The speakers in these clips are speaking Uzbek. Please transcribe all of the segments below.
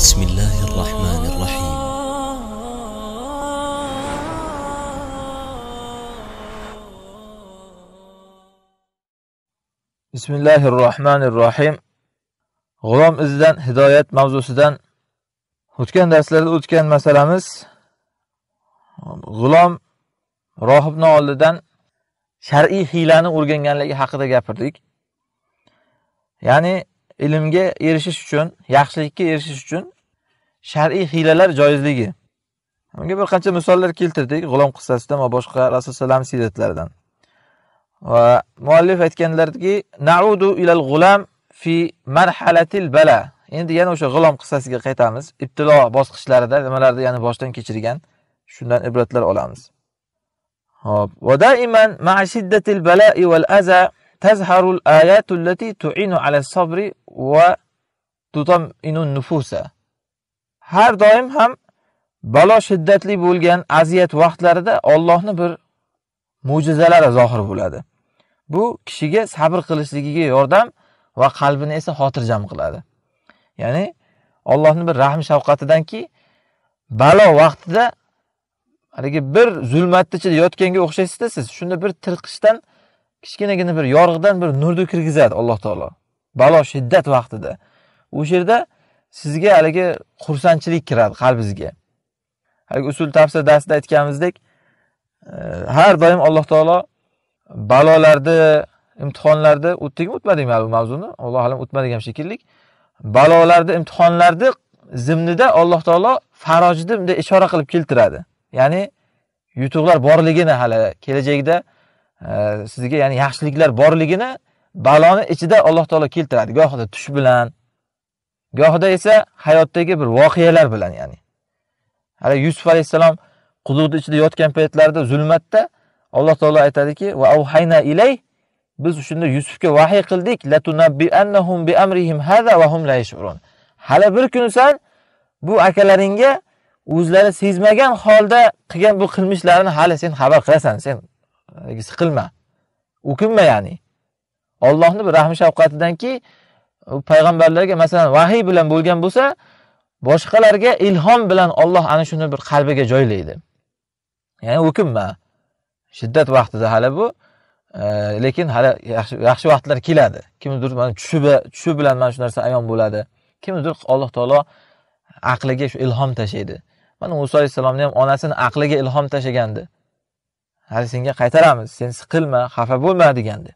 بسم الله الرحمن الرحيم بسم الله الرحمن الرحيم g'ulom izidan hidoyat mavzusidan o'tgan darslarda o'tgan masalamiz g'ulom rohibni oldidan shar'iy hiylani o'rganganligi haqida gapirdik ya'ni ilmga erishish uchun yaxshilikka erishish uchun shar'iy hiylalar joizligi bunga bir qancha misollar keltirdik g'ulom qissasidan va boshqa rasululloh siyratlaridan va muallif aytganlarki naudu ilal g'ulam fi marhalatil bala endi yana o'sha g'ulom qissasiga qaytamiz ibtilo bosqichlarida nimalarni yana boshdan kechirgan shundan ibratlar olamiz hop va daiman ma'a shiddatil bala'i val aza tazharul ayatul lati tu'inu ala sabri va tutaminu nufusa. Har doim ham balo shiddatli bo'lgan aziyat vaqtlarida Allohni bir mo'jizalari zohir bo'ladi. Bu kishiga sabr qilishligiga yordam va qalbini esa xotirjam qiladi. Ya'ni Allohning bir rahm shafqatidanki balo vaqtida haligi bir zulmatni ichida yotganga o'xshaysizda siz shunda bir tirqishdan kichkinagina bir yorug'dan bir nurni kirgizadi alloh taolo balo shiddat vaqtida o'sha yerda sizga haligi xursandchilik kiradi qalbingizga haligi usul tafsir darsida aytganimizdek e, har doim alloh taolo balolarni imtihonlarni o'tdikmi o'tmadikmi bu mavzuni alloh alam o'tmadik ham shekilli balolarni imtihonlarni zimnida alloh taolo farojni bunday ishora qilib keltiradi ya'ni yutuqlar borligini hali kelajakda sizga ya'ni yaxshiliklar borligini baloni ichida alloh taolo keltiradi gohida tush bilan gohida esa hayotdagi bir voqealar bilan ya'ni hali yusuf alayhissalom quduqni ichida yotgan paytlarida zulmatda alloh taolo aytadiki va avhayna ilay biz shunda yusufga vahiy qildik bi amrihim hada va hum la yashurun hali bir kuni san bu akalaringga o'zlari sezmagan holda qilgan bu qilmishlarini hali sen xabar qilasan sen qilma o'kinma ya'ni ollohni bir rahm shafqatidanki payg'ambarlarga masalan vahiy bilan bo'lgan bo'lsa boshqalarga ilhom bilan olloh ana shuni bir qalbiga joylaydi ya'ni o'kinma shiddat vaqtida hali bu e, lekin hali yaxshi yaxshi vaqtlar keladi kimnidir mana tushib tushi bilan mana shu narsa ayon bo'ladi kimnidir alloh taolo aqliga shu ilhom tashlaydi mana muso alayhissalomni ham onasini aqliga ilhom tashlagandi hali senga qaytaramiz sen siqilma xafa bo'lma deganda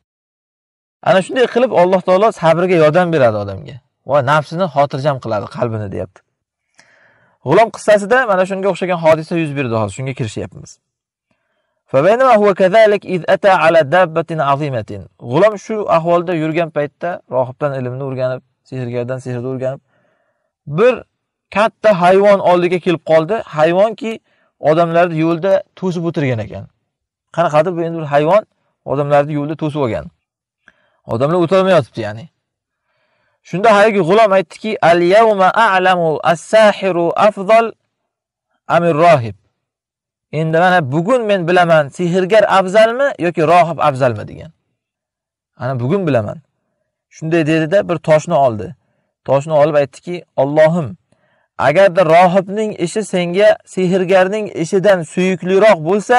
ana shunday qilib alloh taolo sabrga yordam beradi odamga va nafsini xotirjam qiladi qalbini deyapti g'ulom qissasida mana shunga o'xshagan hodisa yuz berdi hozir shunga kirishyapmiz g'ulom shu ahvolda yurgan paytda rohibdan ilmni o'rganib sehrgardan sehrni o'rganib bir katta hayvon oldiga kelib qoldi hayvonki odamlarni yo'lda to'sib o'tirgan ekan qanaqadir bu endi bir hayvon odamlarni yo'lda to'sib olgan odamlar o'tolmayotibdi ya'ni shunda haligi g'ulom aytdiki al yawma a'lamu as-sahiru afzal amir rohib endi mana bugun men bilaman sehrgar afzalmi yoki rohib afzalmi degan ana bugun bilaman shunday dedida bir toshni oldi toshni olib aytdiki ollohim agarda rohibning ishi senga sehrgarning ishidan suyukliroq bo'lsa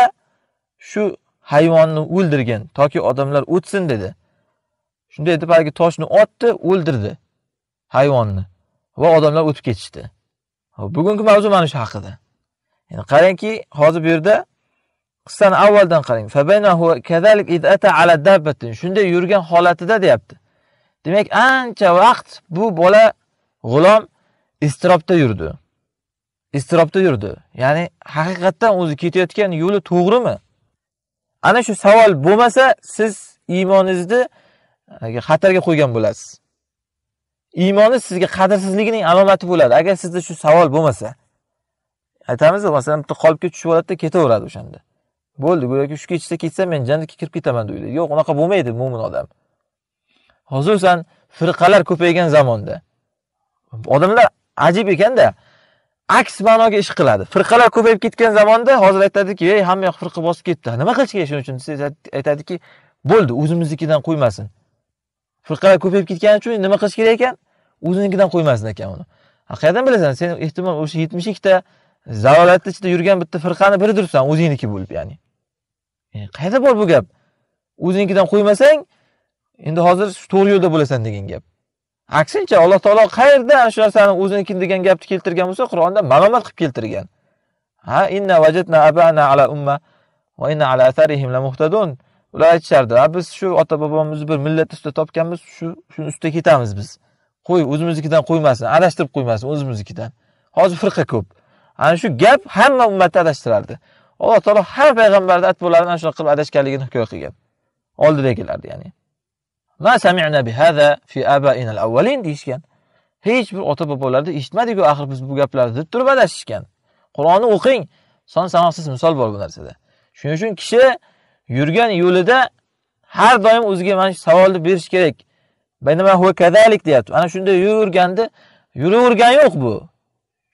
shu hayvonni o'ldirgan toki odamlar o'tsin dedi shunday deb haligi toshni otdi o'ldirdi hayvonni va odamlar o'tib ketishdi bugungi mavzu mana shu haqida yani qarangki hozir bu yerda qissani avvaldan qarang shunday yurgan holatida deyapti demak ancha vaqt bu bola g'ulom iztirobda yurdi iztirobda yurdi ya'ni haqiqatdan o'zi ketayotgan yo'li to'g'rimi ana shu savol bo'lmasa siz iymoningizni xatarga qo'ygan bo'lasiz iymoni sizga qadrsizligining alomati bo'ladi agar sizda shu savol bo'lmasa aytamiz masalan bitta qolipga tushib oladida ketaveradi o'shanda bo'ldi go'yoki shu ketishda ketsam men jannatga kirib ketaman deydi yo'q unaqa bo'lmaydi mo'min odam xususan firqalar ko'paygan zamonda odamlar ajib ekanda aks ma'noga ish qiladi firqalar ko'payib ketgan zamonda hozir aytadiki ey hamma yoq firqa bosib ketdi nima qilish kerak shuning uchun desa aytadiki bo'ldi o'zimiznikidan qo'ymasin firqalar ko'payib ketgani uchun nima qilish kerak ekan o'zinikidan qo'ymasin ekan uni qayerdan bilasan sen ehtimol o'sha yetmish ikkita zalolatni ichida yurgan bitta firqani biridirsan o'zingniki bo'lib ya'ni e, qayerda bor bu gap o'zingnikidan qo'ymasang endi hozir to'g'ri yo'lda bo'lasan degan gap aksincha alloh taolo qayerda ana shu narsani o'ziniki degan gapni keltirgan bo'lsa qur'onda malomat qilib keltirgan ha inna vajadna abana ala umma va inna ala atharihim la muhtadun ular aytishardi biz shu ota bobomizni bir millat ustida topganmiz shu shuni ustida ketamiz biz qo'y o'zimiznikidan qo'ymasin adashtirib qo'ymasin o'zimiznikidan hozir firqa ko'p ana shu gap hamma ummatni adashtirardi alloh taolo har payg'ambarni atbolarini ana shunaqa qilib adashganligini hikoya qilgan oldidagilarni ya'ni deyishgan hech bir ota bobolarda eshitmadiku axir biz bu gaplarni deb turib adashishgan qur'onni o'qing son sanoqsiz misol bor bu narsada shuning uchun kishi yurgan yo'lida har doim o'ziga mana shu savolni berish kerak deyapti ana shunday yurganda yuravergan yo'q bu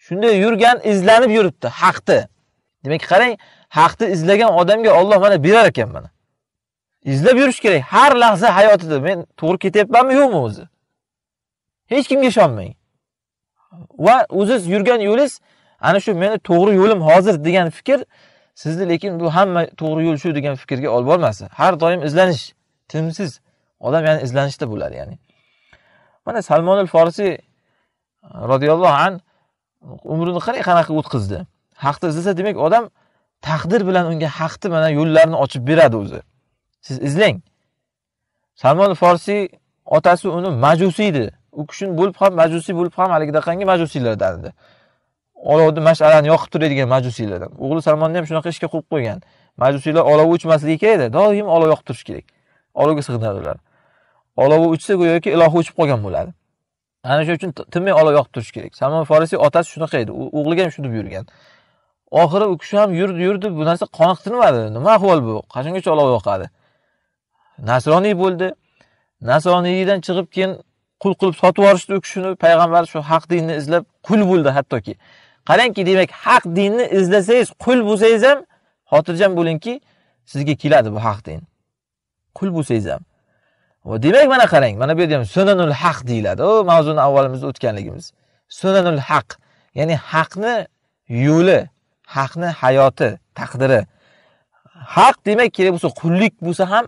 shunday yurgan izlanib yuribdi haqni demak qarang haqni izlagan odamga olloh mana berar ekan mana izlab yurish kerak har lahza hayotida men to'g'ri ketyapmanmi yo'qmi o'zi hech kimga ishonmang va o'ziz yurgan yo'lingiz ana shu meni to'g'ri yo'lim hozir degan fikr sizni lekin bu hamma to'g'ri yo'l shu degan fikrga olib bormasin har doim izlanish tinimsiz odam yani izlanishda bo'ladi ya'ni mana salmon al forisiy uh, roziyallohu an umrini qarang qanaqa o'tkazdi haqni izlasa demak odam taqdir bilan unga haqni mana yo'llarini ochib beradi o'zi siz izlang salmon forsiy otasi uni majusiy edi u kishini bo'lib ham majusiy bo'lib ham haligidaqangi majusiylardan edi olovni mash'alani yoqib turadigan majusiylardan o'g'li salmonni ham shunaqa ishga qo'yib qo'ygan majusiylar olov o'chmasligi kerak edi doim olov yoqib turishi kerak olovga sig'inadi ular olovi o'chsa go'yoki ilohi o'chib qolgan bo'ladi ana shuning uchun tinmay olov yoqib turishi kerak salmon forisiy otasi shunaqa edi o'g'liga ham shuni buyurgan oxiri u kishi ham yurdi yurdi bu narsa qoniqtirmadi nima ahvol bu qachongacha olov yoqadi nasroniy bo'ldi nasroniylikdan chiqib keyin qul qilib sotib yuborishdi u kishini payg'ambar shu haq dinni izlab qul bo'ldi hattoki qarangki demak haq dinni izlasangiz qul bo'lsangiz ham xotirjam bo'lingki sizga keladi bu haq din qul bo'lsangiz ham demak mana qarang mana bu yerda ham sunanul haq deyiladi u mavzuni avvalimizda o'tganligimiz sunanul haq ya'ni haqni yo'li haqni hayoti taqdiri haq demak kerak bo'lsa qullik bo'lsa ham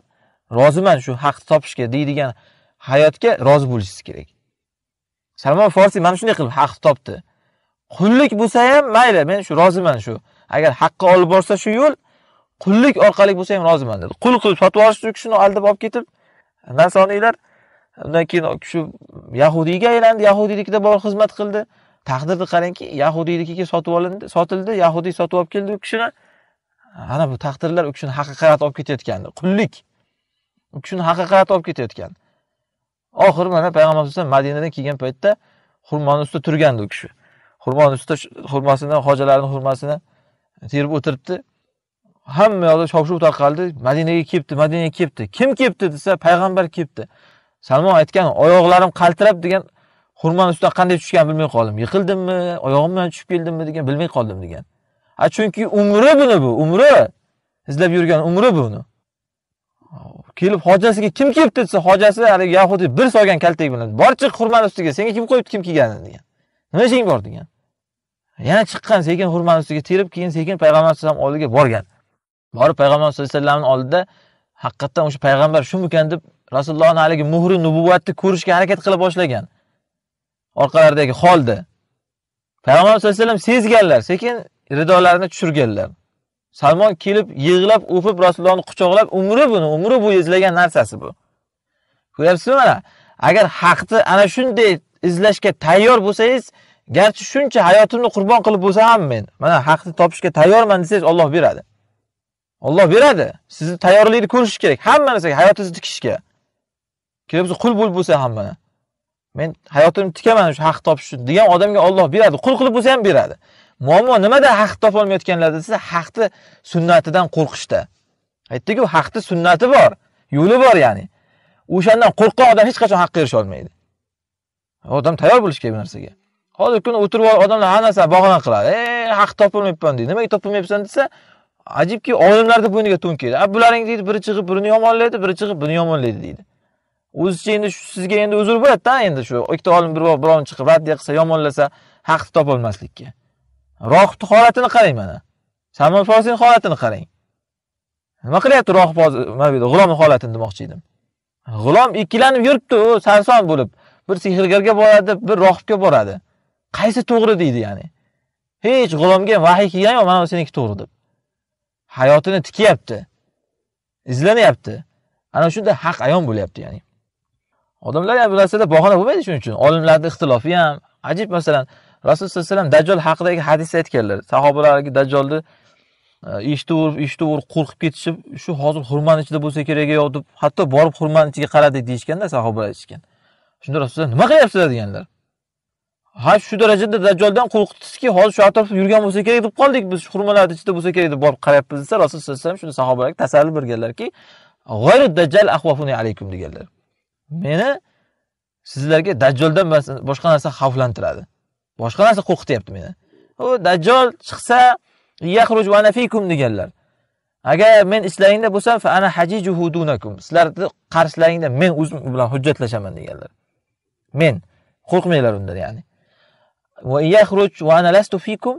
roziman shu haqni topishga deydigan hayotga rozi bo'lishingiz kerak salmon forsiy mana shunday qilib haqni topdi qullik bo'lsa ham mayli men shu roziman shu agar haqqa olib borsa shu yo'l qullik orqali bo'lsa ham roziman dedi qul qilib sotib olishdi u kishini aldab olib ketib nasoniylar undan keyin shu yahudiyga aylandi yahudiynikida borib xizmat qildi taqdirni qarangki yahudiynikiga sotib olindi sotildi yahudiy sotib olib keldi u kishini ana bu taqdirlar u kishini haqiqat olib ketayotgandi qullik u kishini haqiqat olib ketayotgan oxiri mana payg'ambar vasallam madinadan kelgan paytda xurmoni ustida turgandi u kishi xurmoni ustida xurmasini hojalarini xurmasini terib o'tiribdi hamma yoqda shov shuv tarqaldi madinaga kelibdi madinaga kelibdi kim kelibdi desa payg'ambar kelibdi salmon aytgan oyoqlarim qaltirab degan xurmoni ustidan qanday tushganini bilmay qoldim yiqildimmi oyog'im bilan tushib keldimmi degan bilmay qoldim degan a chunki umri buni bu umri izlab yurgan umri buni kelib hojasiga kim kelibdi desa hojasi haligi yahudiy bir solgan kaltak bilan bor chiq xurmani ustiga senga kim qo'yibdi kim kelganini degan nima ishing bor degan yana chiqqan sekin xurmani ustiga terib keyin sekin payg'ambar alayhisalom oldiga borgan borib payg'ambar sallallohu alayhi vasallamni oldida haqiqatdan o'sha payg'ambar shumikan deb rasulullohni haligi muhri nubuvatni ko'rishga harakat qila boshlagan orqalaridagi holda payg'ambar sallallohu alayhi vasallam sezganlar sekin ridolarini tushirganlar Salmon kelib yig'lab, o'pib Rasulullohni quchoqlab, umri buni, umri bo'yi izlagan narsasi bu. Ko'ryapsizmi mana? Agar haqni ana shunday izlashga tayyor bo'lsangiz, garchi shuncha hayotimni qurbon qilib bo'lsa ham men mana haqni topishga tayyorman desangiz, Alloh beradi. Alloh beradi. Sizni tayyorligini ko'rish kerak. Hamma narsaga hayotingizni tikishga. Kelib qul bo'l bo'lsa ham mana. Men hayotimni tikaman shu haq topish uchun degan odamga Alloh beradi. Qul qilib bo'lsa ham beradi. muammo nimada haqni topolmayotganlar desa haqni sunnatidan qo'rqishda aytdiku haqni sunnati bor yo'li bor ya'ni o'shandan qo'rqqan odam hech qachon haqqa erisha olmaydi odam tayyor bo'lishi kerak bu narsaga hozirgi kunda o'tirib odamlar hamma narsani bog'lan qiladi ey haq topolmayapman deydi nimaga topolmayapsan desa ajibki olimlarni bo'yniga to'n a bularing deydi biri chiqib birini yomonlaydi biri chiqib birini yomonlaydi deydi o'zicha endi sizga endi uzr bo'ladida endi shu ikkita olim birovni chiqib raddiya qilsa yomonlasa haqni topolmaslikka Rohibni holatini qarang mana. Salmon forsiyni holatini qarang. Nima qilyapti rohib hozir? Nima deydi? G'ulom holatini demoqchi edim. G'ulom ikkilanib yuribdi, u sarson bo'lib. Bir sehrgarga boradi, bir rohibga boradi. Qaysi to'g'ri deydi ya'ni? Hech g'ulomga vahiy kelgan yo'q, mana seniki to'g'ri deb. Hayotini tikyapti. Izlanyapti. Ana shunda haq ayon bo'lyapti ya'ni. Odamlar bu narsada bahona bo'lmaydi shuning uchun. Olimlarning ixtilofi ham ajib masalan, rasululloh sallallohu alayhi vasallam dajjol haqidagi hadis aytganlar sahobalarga dajjolni eshitaverib eshitaverib qo'rqib ketishib shu hozir xurmani ichida bo'lsa kerak yo'q deb hatto borib xurmani ichiga qaradik deyishganda sahobalar aytishgan shunda rasululloh nima qilyapsizlar deganlar ha shu darajada dajjoldan qo'rqitdizki hozir shu atrofda yurgan bo'lsa kerak deb qoldik biz xurmalarni ichida bo'lsa kerak deb borib qarayapmiz desa rasululloh sallallohu alayhi vasallam shunda sahobalarga tasalli berganlarki dajjal ahvafuni alaykum deganlar meni sizlarga dajjoldan boshqa narsa xavflantiradi Boshqa narsa qo'rqityapti meni. U dajjol chiqsa yaxruj va fikum deganlar. Agar men ichlaringda bo'lsam ana hajijuhudunakum Sizlarni qarshilaringda men o'zim bilan hujjatlashaman deganlar. Men qo'rqmanglar undan ya'ni. yaxruj va ana lastu fikum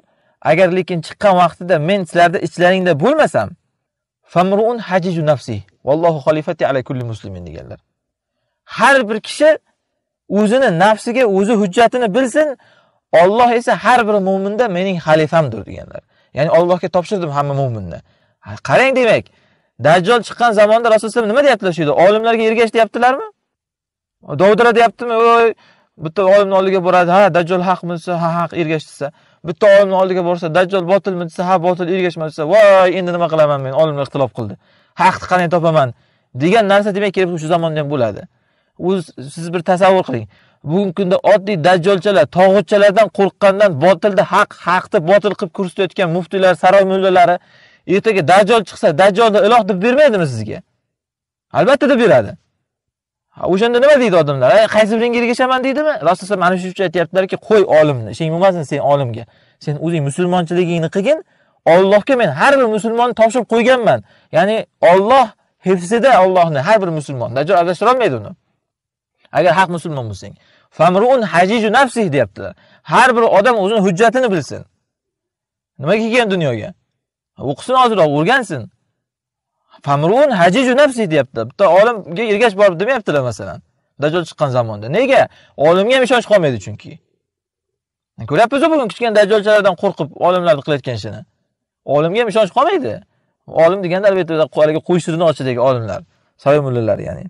agar lekin chiqqan vaqtida men sizlarni ichlaringda bo'lmasam famruun hajiju nafsi vallohu xalifati ala kulli muslimin deganlar har bir kishi o'zini nafsiga o'zi hujjatini bilsin Alloh esa har bir mo'minda mening xalifamdir deganlar. Ya'ni Allohga topshirdim hamma mo'minni. Qarang demak, Dajjol chiqqan zamonda Rasululloh nima deyaptilar shu yerda? Olimlarga ergash deyaptilarmi? Dovdira deyaptimi? voy bitta olimni oldiga boradi, ha, Dajjol haqmi desa, ha, haq ergash desa, bitta olimni oldiga borsa, Dajjol botilmi desa, ha, botil ergashma desa, voy, endi nima qilaman men? Olimlar ixtilof qildi. Haqni qanday topaman? degan narsa demak kelib shu zamonda ham bo'ladi. O'z siz bir tasavvur qiling. bugungi kunda oddiy dajjolchalar tog'utchalardan qo'rqqandan botilni haq haqni botil qilib ko'rsatayotgan muftiylar saroy mullalari ertaga dajjol chiqsa dajjolni iloh deb bermaydimi sizga albatta deb beradi o'shanda nima deydi odamlar ey qaysi biringga ergashaman deydimi rasululloh mana shu uchun aytyaptilarki qo'y olimni ishing bo'lmasin sen olimga sen o'zing musulmonchiligingni qilgin ollohga men har bir musulmonni topshirib qo'yganman ya'ni olloh hifzida ollohni har bir musulmon dajjol adashtirolmaydi uni agar haq musulmon bo'lsang famruun hajiju nafsih deyaptilar har bir odam o'zini hujjatini bilsin nimaga kelgan dunyoga o'qisin ozroq o'rgansin famruun hajiju nafsih deyapti bitta olimga ergash borib demayaptilar masalan dajol chiqqan zamonda nega olimga ham ishonch qolmaydi chunki ko'ryapmizu bugun kichkina dajolchalardan qo'rqib olimlarni qilayotgan ishini olimga ham ishonch qolmaydi olim deganda albatta haligi qo'y sirini ochidagi olimlar sayomullalar ya'ni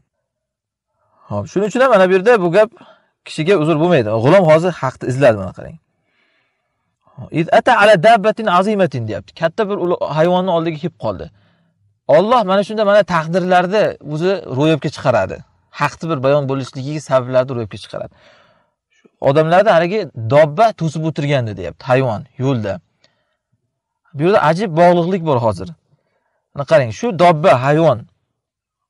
hop shuning uchun ham mana bu yerda bu gap kishiga uzr bo'lmaydi g'ulom hozir haqni izladi mana qarang ata ala dabbatin azimatin deyapti katta bir hayvonni oldiga kelib qoldi olloh mana shunda mana taqdirlarni o'zi ro'yobga chiqaradi haqni bir bayon bo'lishligiga sabablarni ro'yobga chiqaradi odamlarni haligi dobba to'sib o'tirgandi deyapti hayvon yo'lda bu yerda ajib bog'liqlik bor hozir mana qarang shu dobba hayvon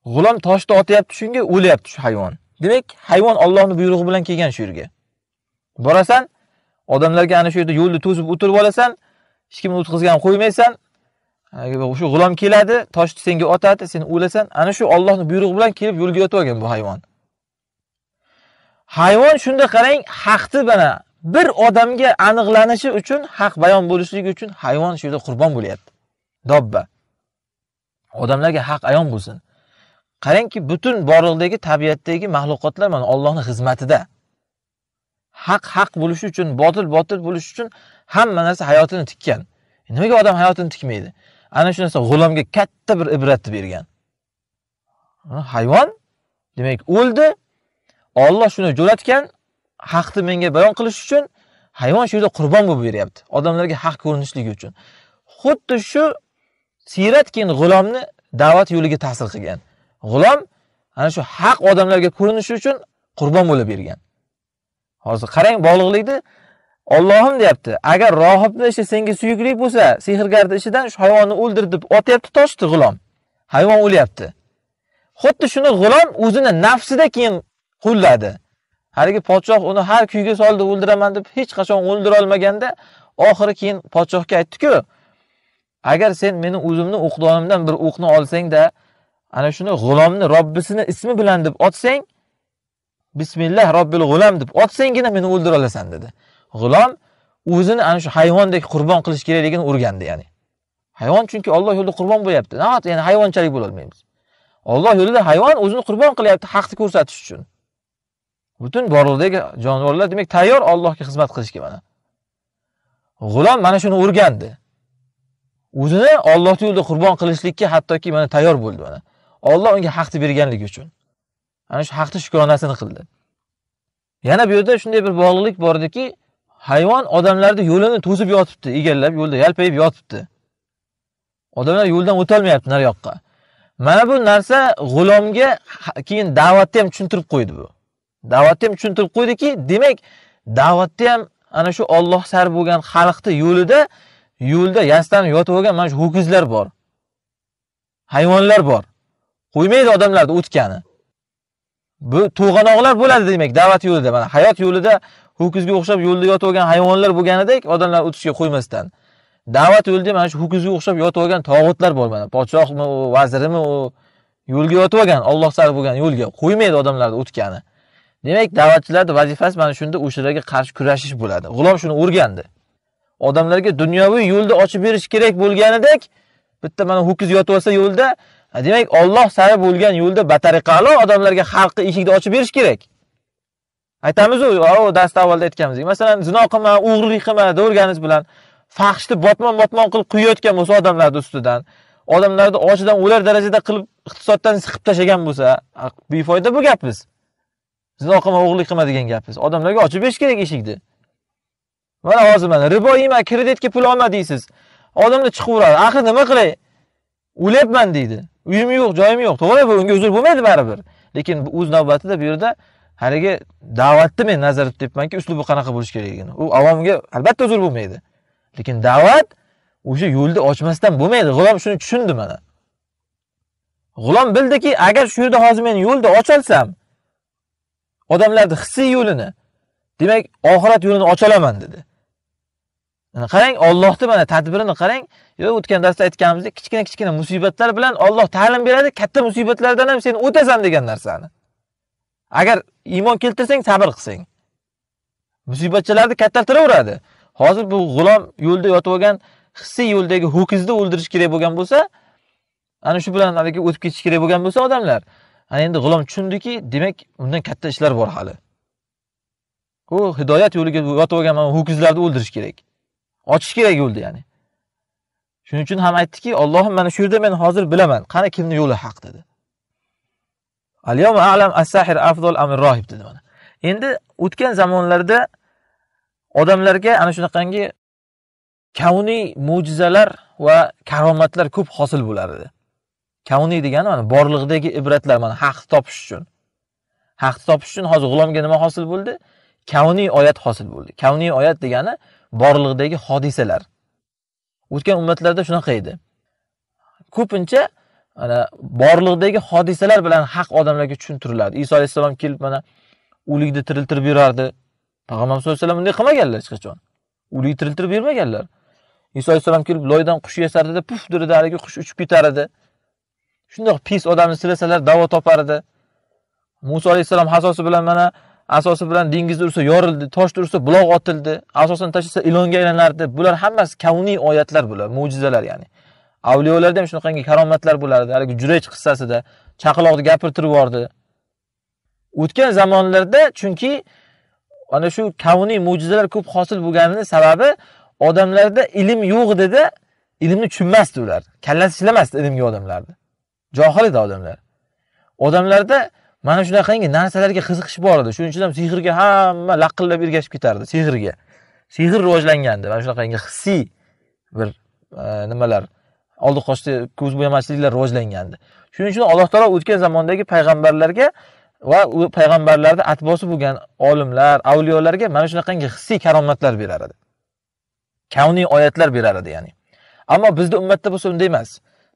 G'ulom toshni otyapti shunga o'lyapti shu hayvon. Demak, hayvon Allohning buyrug'i bilan kelgan shu yerga. Borasan, odamlarga ana shu yerda yo'lni to'sib o'tirib olasan, hech kimni o'tkizgan qo'ymaysan. Shu g'ulom keladi, toshni senga otadi, sen o'lasan. Ana shu Allohning buyrug'i bilan kelib yo'lga yotib olgan bu hayvon. Hayvon shunda qarang, haqni bana bir odamga aniqlanishi uchun, haq bayon bo'lishligi uchun hayvon shu yerda qurbon bo'lyapti. Dobba. Odamlarga haq ayon bo'lsin. qarangki butun borliqdagi tabiatdagi maxluqotlar mana Allohning xizmatida haq haq bo'lishi uchun botil botil bo'lishi uchun hamma narsa hayotini tikkan e, nimaga odam hayotini tikmaydi ana shu narsa g'ulomga katta bir ibratni bergan hayvon demak o'ldi Alloh shuni jo'natgan haqni menga bayon qilish uchun hayvon shu yerda qurbon bo'lib beryapti odamlarga haq ko'rinishligi uchun xuddi shu siyrat keyin g'ulomni da'vat yo'liga ta'sir qilgan g'ulom ana shu haq odamlarga ko'rinishi uchun qurbon bo'lib bergan hozir qarang bog'liqlikni Allohim deyapti agar rohibni ishi senga suyukli bo'lsa sehrgarni ishidan shu hayvonni o'ldir deb otyapti toshni g'ulom hayvon o'lyapti xuddi shuni g'ulom o'zini nafsida keyin qo'lladi haligi podshoh uni har kuyga soldi o'ldiraman deb hech qachon o'ldira olmaganda oxiri keyin podshohga aytdi-ku agar sen meni o'zimni o'qdonimdan bir o'qni olsangda ana shuni g'ulomni robbisini ismi bilan deb otsang bismillah robbil g'ulam deb otsangina meni o'ldira olasan dedi g'ulom o'zini ana shu hayvondek qurbon qilish kerakligini o'rgandi ya'ni hayvon chunki olloh yo'lida qurbon bo'lyapti nahot yani hayvonchalik bo'lolmaymiz olloh yo'lida hayvon o'zini qurbon qilyapti haqni ko'rsatish uchun butun borliqdagi jonivorlar demak tayyor allohga xizmat qilishga mana g'ulom mana shuni o'rgandi o'zini ollohni yo'lida qurbon qilishlikka hattoki mana tayyor bo'ldi mana Alloh unga haqni berganligi uchun ana shu haqni shukronasini qildi yana bu yerda shunday bir bog'liqlik bor ediki hayvon odamlarni yo'lini to'sib yotibdi egallab yo'lda yalpayib yotibdi odamlar yo'ldan o'tolmayapti nari yoqqa mana bu narsa g'ulomga keyin da'vatni ham tushuntirib qo'ydi bu da'vatni ham tushuntirib qo'ydiki demak da'vatda ham ana shu olloh sar bo'lgan xalqni yo'lida yo'lda yastanib yotib olgan mana shu ho'kizlar bor hayvonlar bor qo'ymaydi odamlarni o'tgani bu to'g'anoqlar bo'ladi demak da'vat yo'lida mana hayot yo'lida ho'kizga o'xshab yo'lda yotib olgan hayvonlar bo'lganidek odamlar o'tishga qo'ymasdan da'vat yo'lida mana shu ho'kizga o'xshab yotib olgan tog'utlar bor mana podshohmi u vazirimi u yo'lga yotib olgan olloh sari bo'lgan yo'lga qo'ymaydi odamlarni o'tgani demak da'vatchilarni vazifasi mana shunda o'shalarga qarshi kurashish bo'ladi g'ulom shuni o'rgandi odamlarga dunyoviy yo'lni ochib berish kerak bo'lganidek bitta mana ho'kiz yotib olsa yo'lda Demak, Alloh sari bo'lgan yo'lda batariqali odamlarga xalqni eshikni ochib berish kerak. Aytamiz-ku, o, dast avvalda aytganimizdek, masalan, zino qilma, o'g'rilik qilma deorganiz bilan faxshni botmon-botmon qilib quyayotgan bo'lsa odamlarni ustidan, odamlarni ochidan o'lar darajada qilib iqtisoddan siqib tashlagan bo'lsa, befoyda bu gapimiz. Zino qilma, o'g'rilik qilma degan gapimiz. Odamlarga ochib berish kerak eshikni. Mana hozir mana ribo yema, kreditga pul olma deysiz. Odamlar chiqaveradi. Axir nima qilay? O'lyapman deydi. uyim yo'q joyim yo'q to'g'ri bu unga uzr bo'lmaydi baribir lekin o'z navbatida bu yerda haligi da'vatni men nazarda tutyapmanki uslubi qanaqa bo'lishi kerakligini u avomga albatta uzr bo'lmaydi lekin da'vat o'sha yo'lni ochmasdan bo'lmaydi g'ulom shuni tushundi mana g'ulom bildiki agar shu yerda hozir men yo'lni ocholsam odamlarni hissiy yo'lini demak oxirat yo'lini ocholaman dedi qarang ollohni mana tadbirini qarang yo o'tgan darsda aytganimizdek kichkina kichkina musibatlar bilan Alloh ta'lim beradi katta musibatlardan ham sen o'tasan degan narsani agar iymon keltirsang sabr qilsang musibatchalarni kattartiraveradi hozir bu g'ulom yo'lda yotib olgan hissiy yo'ldagi ho'kizni o'ldirish kerak bo'lgan bo'lsa ana shu bilan haligi o'tib ketish kerak bo'lgan bo'lsa odamlar ana endi g'ulom tushundiki demak undan katta ishlar bor hali u hidoyat yo'liga yotib olgan mana ho'kizlarni o'ldirish kerak ochish kerak yo'lni ya'ni shuning uchun ham aytdiki ollohim mana shu yerda men hozir bilaman qani kimni yo'li haq dedi alam as-sahir afdol amir rohib dedi mana endi o'tgan zamonlarda odamlarga ana shunaqangi kavniy mo'jizalar va karomatlar ko'p hosil bo'lar edi kavniy degani mana borliqdagi ibratlar mana haqni topish uchun haqni topish uchun hozir g'ulomga nima hosil bo'ldi kavniy oyat hosil bo'ldi kavniy oyat degani borliqdagi hodisalar o'tgan ummatlarda shunaqa edi ko'pincha mana borliqdagi hodisalar bilan haq odamlarga tushuntiriladi iso alayhissalom kelib mana o'likni tiriltirib berardi payg'ambarimiz sallallohu alayhi vasallam bunday qilmaganlar hech qachon o'likni tiriltirib bermaganlar iso alayhissalom kelib loydan qush yasardida puf derdi haligi qush uchib ketar edi shundoq pis odamni silasalar davo topar edi muso alayhissalom hasosi bilan mana asosi bilan dengiz ursa yorildi tosh ursa buloq otildi asosan tashlasa ilonga aylanardi bular hammasi kavniy oyatlar bular mo'jizalar ya'ni avliyolarda ham shunaqangi karomatlar bo'lardi haligi jurech qissasida chaqaloqni gapirtirib yubordi o'tgan zamonlarda chunki ana shu kavniy mo'jizalar ko'p hosil bo'lganini sababi odamlarda ilm yo'q edida ilmni tushunmasdi ular kallasi ishlamasdi ilmga odamlarni johil edi odamlar odamlarda mana shunaqangi narsalarga qiziqish bor edi shuning uchun ham sehrga hamma laqillab ergashib ketardi sehrga sehr rivojlangandi mana shunaqangi hissiy bir e, nimalar oldi qochdi ko'z bo'yamachiliklar rivojlangandi shuning uchun alloh taolo o'tgan zamondagi payg'ambarlarga va u payg'ambarlarni atbosi bo'lgan olimlar avliyolarga mana shunaqangi hissiy karomatlar berar edi kavniy oyatlar berar edi ya'ni ammo bizni ummatda bo'lsa unday emas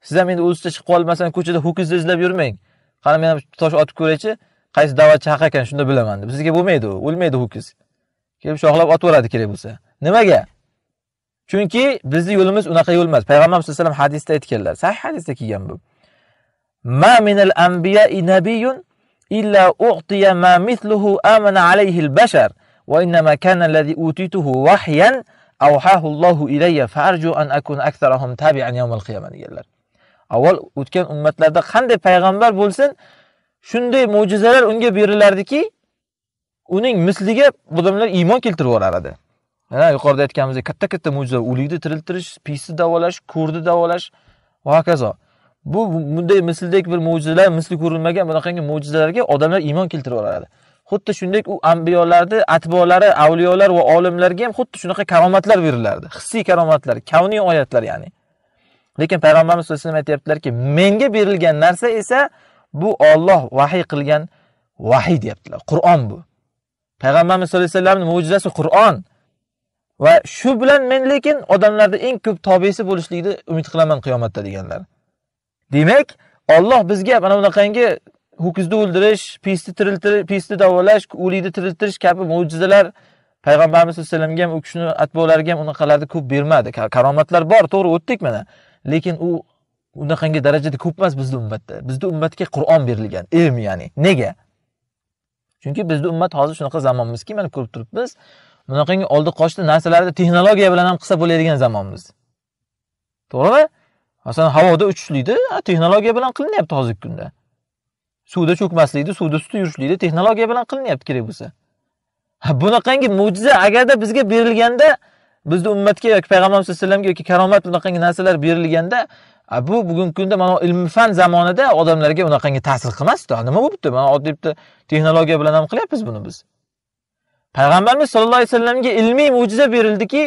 siz ham endi o'zizcha chiqib qolib masalan ko'chada ho'kizni izlab yurmang qani men ham tosh otib ko'raychi qaysi da'vatchi haq ekan shunda bilaman deb sizga bo'lmaydi u o'lmaydi ho'kiz kelib shoxlab otib yuboradi kerak bo'lsa nimaga chunki bizni yo'limiz unaqa yo'l emas payg'ambarimiz sallallohu alayhi vasallam hadisda aytganlar sahih hadisda kelgan bu ma minal anbiya nabiyun illa u'tiya ma mithluhu amana alayhi al-bashar wa innama kana alladhi utituhu wahyan awhahu Allahu ilayya farju an akun aktharahum tabi'an yawm al-qiyamah deganlar avval o'tgan ummatlarda qanday payg'ambar bo'lsin shunday mo'jizalar unga berilardiki uning misliga odamlar iymon keltirib yuborar edi mana yuqorida aytganimizdek katta katta mo'jizalar o'likni tiriltirish pisni davolash ko'rni davolash va hokazo bu bunday misldek bir mo'jizalar misli ko'rilmagan bunaqangi mo'jizalarga odamlar iymon keltirib yuboradi xuddi shunday u ambiyolarni atbolari avliyolar va olimlarga ham xuddi shunaqa karomatlar berilardi hissiy karomatlar kavniy oyatlar ya'ni lekin payg'ambarimiz sallallohu alayhi vasallam aytyaptilarki menga berilgan narsa esa bu Alloh vahiy qilgan vahiy deyaptilar qur'on bu payg'ambarimiz sallallohu alayhi vasallamning mo'jizasi qur'on va shu bilan men lekin odamlarda eng ko'p tobesi bo'lishlikni umid qilaman qiyomatda deganlar demak Alloh bizga mana bunaqangi ho'kizni o'ldirish pisni tiriltirish pisni davolash o'likni tiriltirish kabi mo'jizalar payg'ambarimiz sallallohu alayhi vasallamga ham u kishini atbolariga ham unaqalarni ko'p bermadi karomatlar bor to'g'ri o'tdik mana lekin u unaqangi darajada ko'p emas bizni ummatda bizni ummatga qur'on berilgan ilm ya'ni nega chunki bizni ummat hozir shunaqa zamonmizki mana ko'rib turibmiz bunaqangi oldi qochdi narsalarni texnologiya bilan ham qilsa bo'ladigan zamonmiz to'g'rimi masalan havoda uchishlikni texnologiya bilan qilinyapti hozirgi kunda suvda cho'kmaslikni suvda ustida yurishlikni texnologiya bilan qilinyapti kerak bo'lsa bunaqangi mo'jiza agarda bizga berilganda bizni ummatga yoki payg'ambarimiz alayhi vasallamga yoki karomat unaqangi narsalar berilganda bu bugungi kunda mana ilm fan zamonida odamlarga unaqangi ta'sir qilmasdi nima bo'libdi mana oddiy bitta texnologiya bilan ham qilyapmiz buni biz payg'ambarimiz sollallohu alayhi vasallamga ilmiy mo'jiza berildiki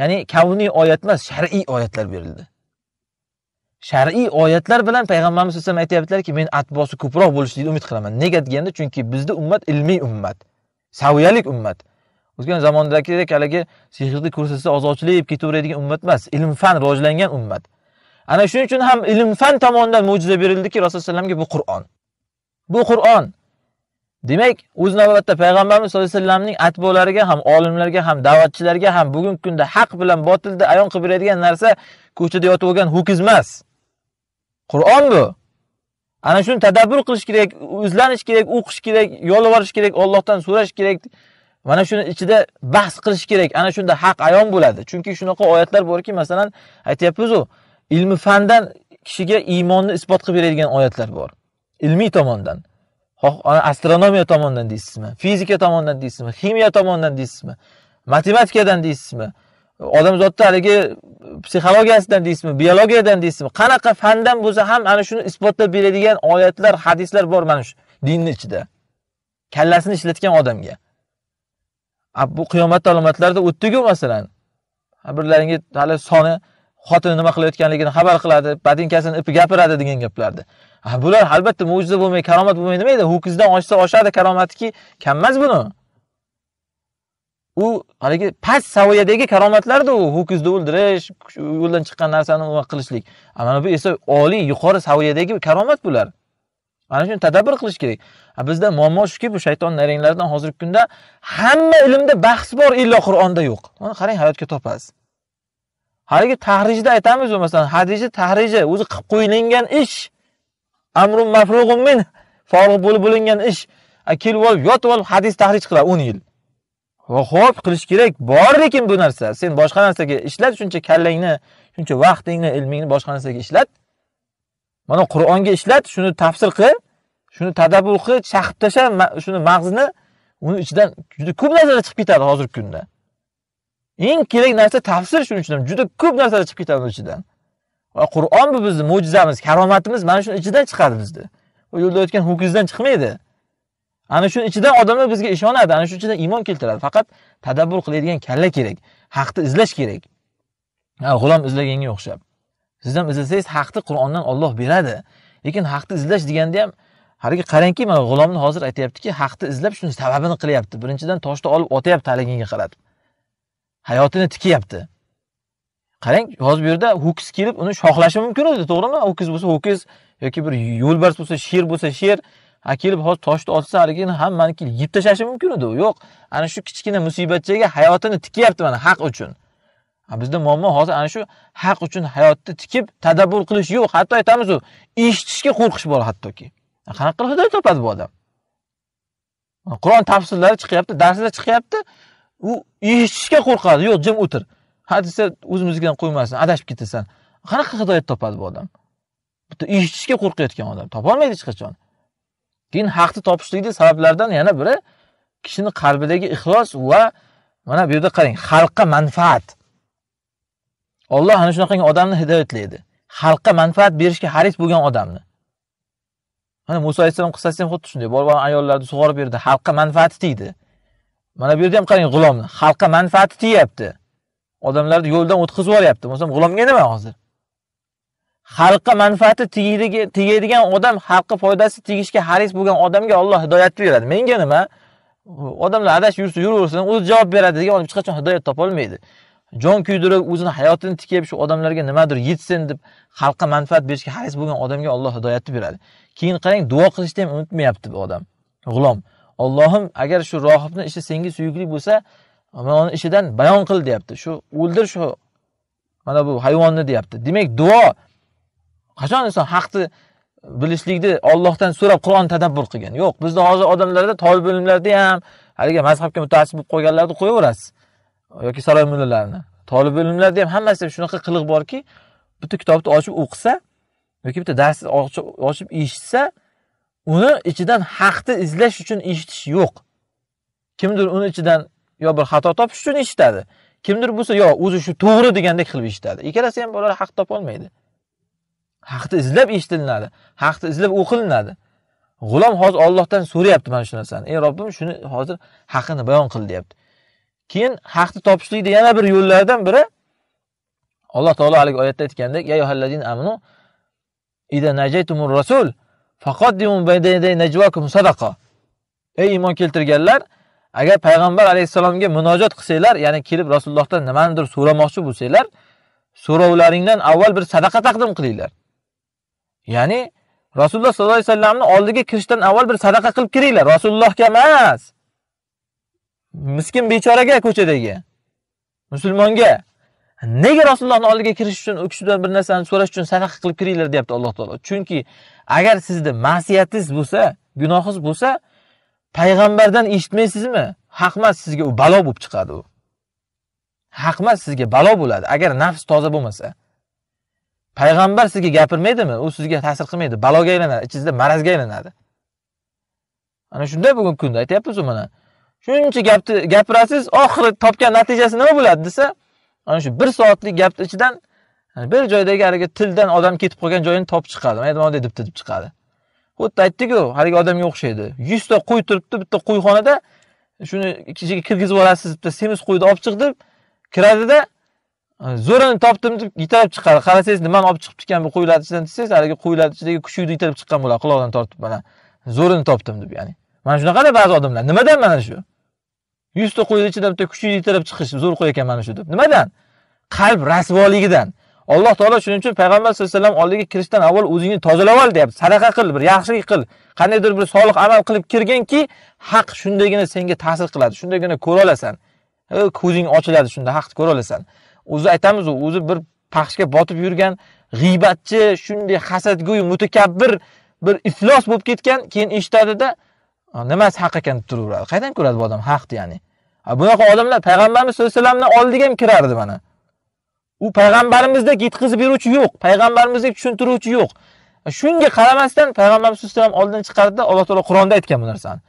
ya'ni kavniy oyat emas shar'iy oyatlar berildi shar'iy oyatlar bilan payg'ambarimiz alayhi vasallam aytyaptilarki men atbosi ko'proq bo'lishligini umid qilaman nega deganda chunki bizni ummat ilmiy ummat saviyalik ummat o'tgan zamondagidek haligi sehrni ko'rsatsa ozorchilik deb ketaveradigan ummat emas ilm fan rivojlangan ummat ana shuning uchun ham ilm fan tomonidan mo'jiza berildiki rasululloh alayhi bu qur'on bu qur'on demak o'z navbatda payg'ambarimiz sallallohu alayhi vasallamning atbolariga ham olimlarga ham da'vatchilarga ham bugungi kunda haq bilan botilni ayon qilib beradigan narsa ko'chada yotib olgan ho'kiz emas qur'on bu ana shuni tadabbur qilish kerak o'zlanish kerak o'qish kerak yolvorish kerak ollohdan so'rash kerak Mana shuni ichida bahs qilish kerak. Ana shunda haq ayon bo'ladi. Chunki shunaqa oyatlar borki, masalan, aytyapmiz-ku, ilmi fandan kishiga iymonni isbot qilib beradigan oyatlar bor. Ilmiy tomondan. Xoh astronomiya tomonidan deysizmi, fizika tomonidan deysizmi, ximiya tomonidan deysizmi, matematikadan deysizmi, odamzodni haligi psixologiyasidan deysizmi, biologiyadan deysizmi, qanaqa fandan bo'lsa ham ana shuni isbotlab beradigan oyatlar, hadislar bor mana shu dinni ichida. Kallasini ishlatgan odamga. bu qiyomat alomatlarida o'tdiku masalan birlaringga hali soni xotini nima qilayotganligini xabar qiladi botinkasini ipi gapiradi degan gaplarni bular albatta mo'jiza bo'lmay karomat bo'lmay nima ho'kizdan oshsa oshadi karomatiki kam emas buni u haligi past saviyadagi karomatlarda u ho'kizni o'ldirish yo'ldan chiqqan narsani qilishlik mana bu esa oliy yuqori saviyadagi karomat bular mana shuni tadabbur qilish kerak bizda muammo shuki bu shayton naranglaridan hozirgi kunda hamma ilmda bahs bor illo qur'onda yo'q uni qarang hayotga topasiz haligi tahrijda aytamiz masalan hadisni tahriji o'zi qilib qo'yilgan ish amrun mafrug'un min forig' bo'lib bo'lingan ish kelib olib yotib olib hadis tahrij qilar o'n yil ho'p qilish kerak bor lekin bu narsa sen boshqa narsaga ishlat shuncha kallangni shuncha vaqtingni ilmingni boshqa narsaga ishlat mana qur'onga ishlat shuni tafsir qil shuni tadabbur qil chaqib tashla shuni mag'zini uni ichidan juda ko'p narsalar chiqib ketadi hozirgi kunda eng kerak narsa tafsir shuning uchun juda ko'p narsalar chiqib ketadi uni ichidan va qur'on bu bizni mo'jizamiz karomatimiz mana shuni ichidan chiqadi bizni yo'lda o'tgan ho'kizdan chiqmaydi ana shuni ichidan odamlar bizga ishonadi ana shu ichidan iymon keltiradi faqat tadabbur qiladigan kalla kerak haqni izlash kerak g'ulom izlaganga o'xshab siz ham izlasangiz haqni qur'ondan olloh beradi lekin haqni izlash deganda ham haligi qarangki mana g'ulomni hozir aytyaptiki haqni izlab shuni sababini qilyapti birinchidan toshni olib otyapti haliginga qaratib hayotini tikyapti qarang hozir bu yerda ho'kiz kelib uni shoxlashi mumkin edi to'g'rimi ho'kiz bo'lsa ho'kiz yoki bir yo'lbars bo'lsa sher bo'lsa sher a kelib hozir toshni otsa haligini hammaniki yeb tashlashi mumkin edi yo'q ana shu kichkina musibatchaga hayotini tikyapti mana haq uchun bizda muammo hozir ana shu haq uchun hayotni tikib tadabbur qilish yo'q hatto aytamizu eshitishga qo'rqish bor hattoki qanaqa qilib hidoyat topadi bu odam qur'on tafsirlari chiqyapti darslar chiqyapti u eshitishga qo'rqadi yo'q jim o'tir ha desa o'zimiznikidan qo'ymasin adashib ketasan qanaqa hidoyat topadi bu odam bitta eshitishga qo'rqayotgan odam topolmaydi hech qachon keyin haqni topishlikni sabablaridan yana biri kishini qalbidagi ixlos va mana bu yerda qarang xalqqa manfaat Alloh ana shunaqangi odamni hidoyatlaydi. Xalqqa manfaat berishga haris bo'lgan odamni. Mana Musa alayhissalom qissasi ham xuddi shunday. bor ayollarni sug'orib berdi, xalqqa manfaati tegdi. Mana bu yerda ham qarang g'ulomni, xalqqa manfaati tegyapti. Odamlarni yo'ldan o'tkazib yuboryapti. bo'lmasam g'ulomga nima hozir? Xalqqa manfaati tegadigan odam, xalqqa foydasi tegishga haris bo'lgan odamga Alloh hidoyat beradi. Menga nima? Odamlar adashib yursa, yuraversin, o'zi javob beradi degan odam hech qachon hidoyat topolmaydi jon kuydirib o'zini hayotini tikib shu odamlarga nimadir yetsin deb xalqqa manfaat berishga haris bo'lgan odamga Alloh hidoyatni beradi keyin qarang duo qilishni ham unutmayapti bu odam g'ulom Allohim agar shu rohibni ishi senga suyukli bo'lsa mana uni ishidan bayon qil deyapti shu o'ldir shu mana bu hayvonni deyapti demak duo qachon inson haqni bilishlikni Allohdan so'rab Qur'on tadabbur qilgan. Yo'q, bizda hozir odamlarda tolib ilmlarda ham haligi mazhabga mutaassib bo'lib qolganlarni qo'yaverasiz. yoki saroy mullalarini tolib ilmlarni ham hammasida shunaqa qiliq borki bitta kitobni ochib o'qisa yoki bitta darsni ochib eshitsa uni ichidan haqni izlash uchun eshitish yo'q kimdir uni ichidan yo bir xato topish uchun eshitadi kimdir bo'lsa yo o'zi shu to'g'ri degandek qilib eshitadi ikkalasi ham bolalar haq topolmaydi haqni izlab eshitilinadi haqni izlab o'qilinadi g'ulom hozir ollohdan so'rayapti mana shu narsani ey robbim shuni hozir haqini bayon qil deyapti Keyin haqni topishlikda yana bir yo'llardan biri Alloh taolo haligi oyatda aytgandek, "Ya ayyuhallazina amanu idza najaytumur rasul faqaddimu bayna najwakum sadaqa." Ey iymon keltirganlar, agar payg'ambar alayhisalomga munojat qilsanglar, ya'ni kelib Rasulullohdan nimanidir so'ramoqchi bo'lsanglar, so'rovlaringdan avval bir sadaqa taqdim qilinglar. Ya'ni Rasululloh sollallohu alayhi vasallamning oldiga kirishdan avval bir sadaqa qilib kiringlar. Rasulullohga emas. miskin bechoraga ko'chadagi musulmonga nega rasulullohni oldiga kirish uchun u kishidan bir narsani so'rash uchun sadaqa qilib kiringlar deyapti alloh taolo chunki agar sizni ma'siyatingiz bo'lsa gunohingiz bo'lsa payg'ambardan eshitmaysizmi haqmas sizga u balo bo'lib chiqadi u haqmas sizga balo bo'ladi agar nafs toza bo'lmasa payg'ambar sizga gapirmaydimi u sizga ta'sir qilmaydi baloga aylanadi ichingizda marazga aylanadi ana shunda bugungi kunda aytyapmizu mana shuncha gapni gapirasiz, oxiri topgan natijasi nima bo'ladi desa, ana shu 1 soatlik gapni ichidan bir joydagi haligi tildan odam ketib qolgan joyini topib chiqadi. Mana bunday deb deb chiqadi. Xuddi aytdik-ku, haligi odamga o'xshaydi. 100 ta qo'y turibdi, bitta qo'yxonada shuni ichiga kirgizib olasiz, bitta semiz qo'yni olib chiq deb kiradida zo'rini topdim deb yitarib chiqadi. Qarasangiz, nimani olib chiqib chiqqan bu qo'ylar ichidan desangiz, haligi qo'ylar ichidagi kuchukni yitarib chiqqan bo'lar, quloqdan tortib mana zo'rini topdim deb, ya'ni. Mana shunaqada ba'zi odamlar. Nimadan mana shu? yuzta qo'yni ichida bitta kuchukni yitirib chiqish zo'r qo'y ekan mana shu deb nimadan qalb rasvoligidan alloh taolo shuning uchun payg'ambar sallallohu alayhi vasallam oldiga kirishdan avval o'zingni tozalab ol deyapti sadaqa qil bir yaxshilik qil qandaydir bir solih amal qilib kirginki haq shundaygina senga ta'sir qiladi shundaygina ko'ra olasan ko'zing ochiladi shunda haqni ko'ra olasan o'zi aytamiz o'zi bir paxshga botib yurgan g'iybatchi shunday hasadgo'y mutakabbir bir iflos bo'lib ketgan keyin eshitadida nimasi haq ekan turaveradi qayerdan ko'radi bu odam haqni ya'ni bunaqa odamlar payg'ambarimiz sallallohu alayhi vasallamni oldiga ham kirardi mana u payg'ambarimizdek yetkazib beruvchi yo'q payg'ambarimizdek tushuntiruvchi yo'q shunga qaramasdan payg'ambarimiz sallallohu alayhi vasallam oldidan chiqardida alloh taolo qur'onda aytgan bu narsani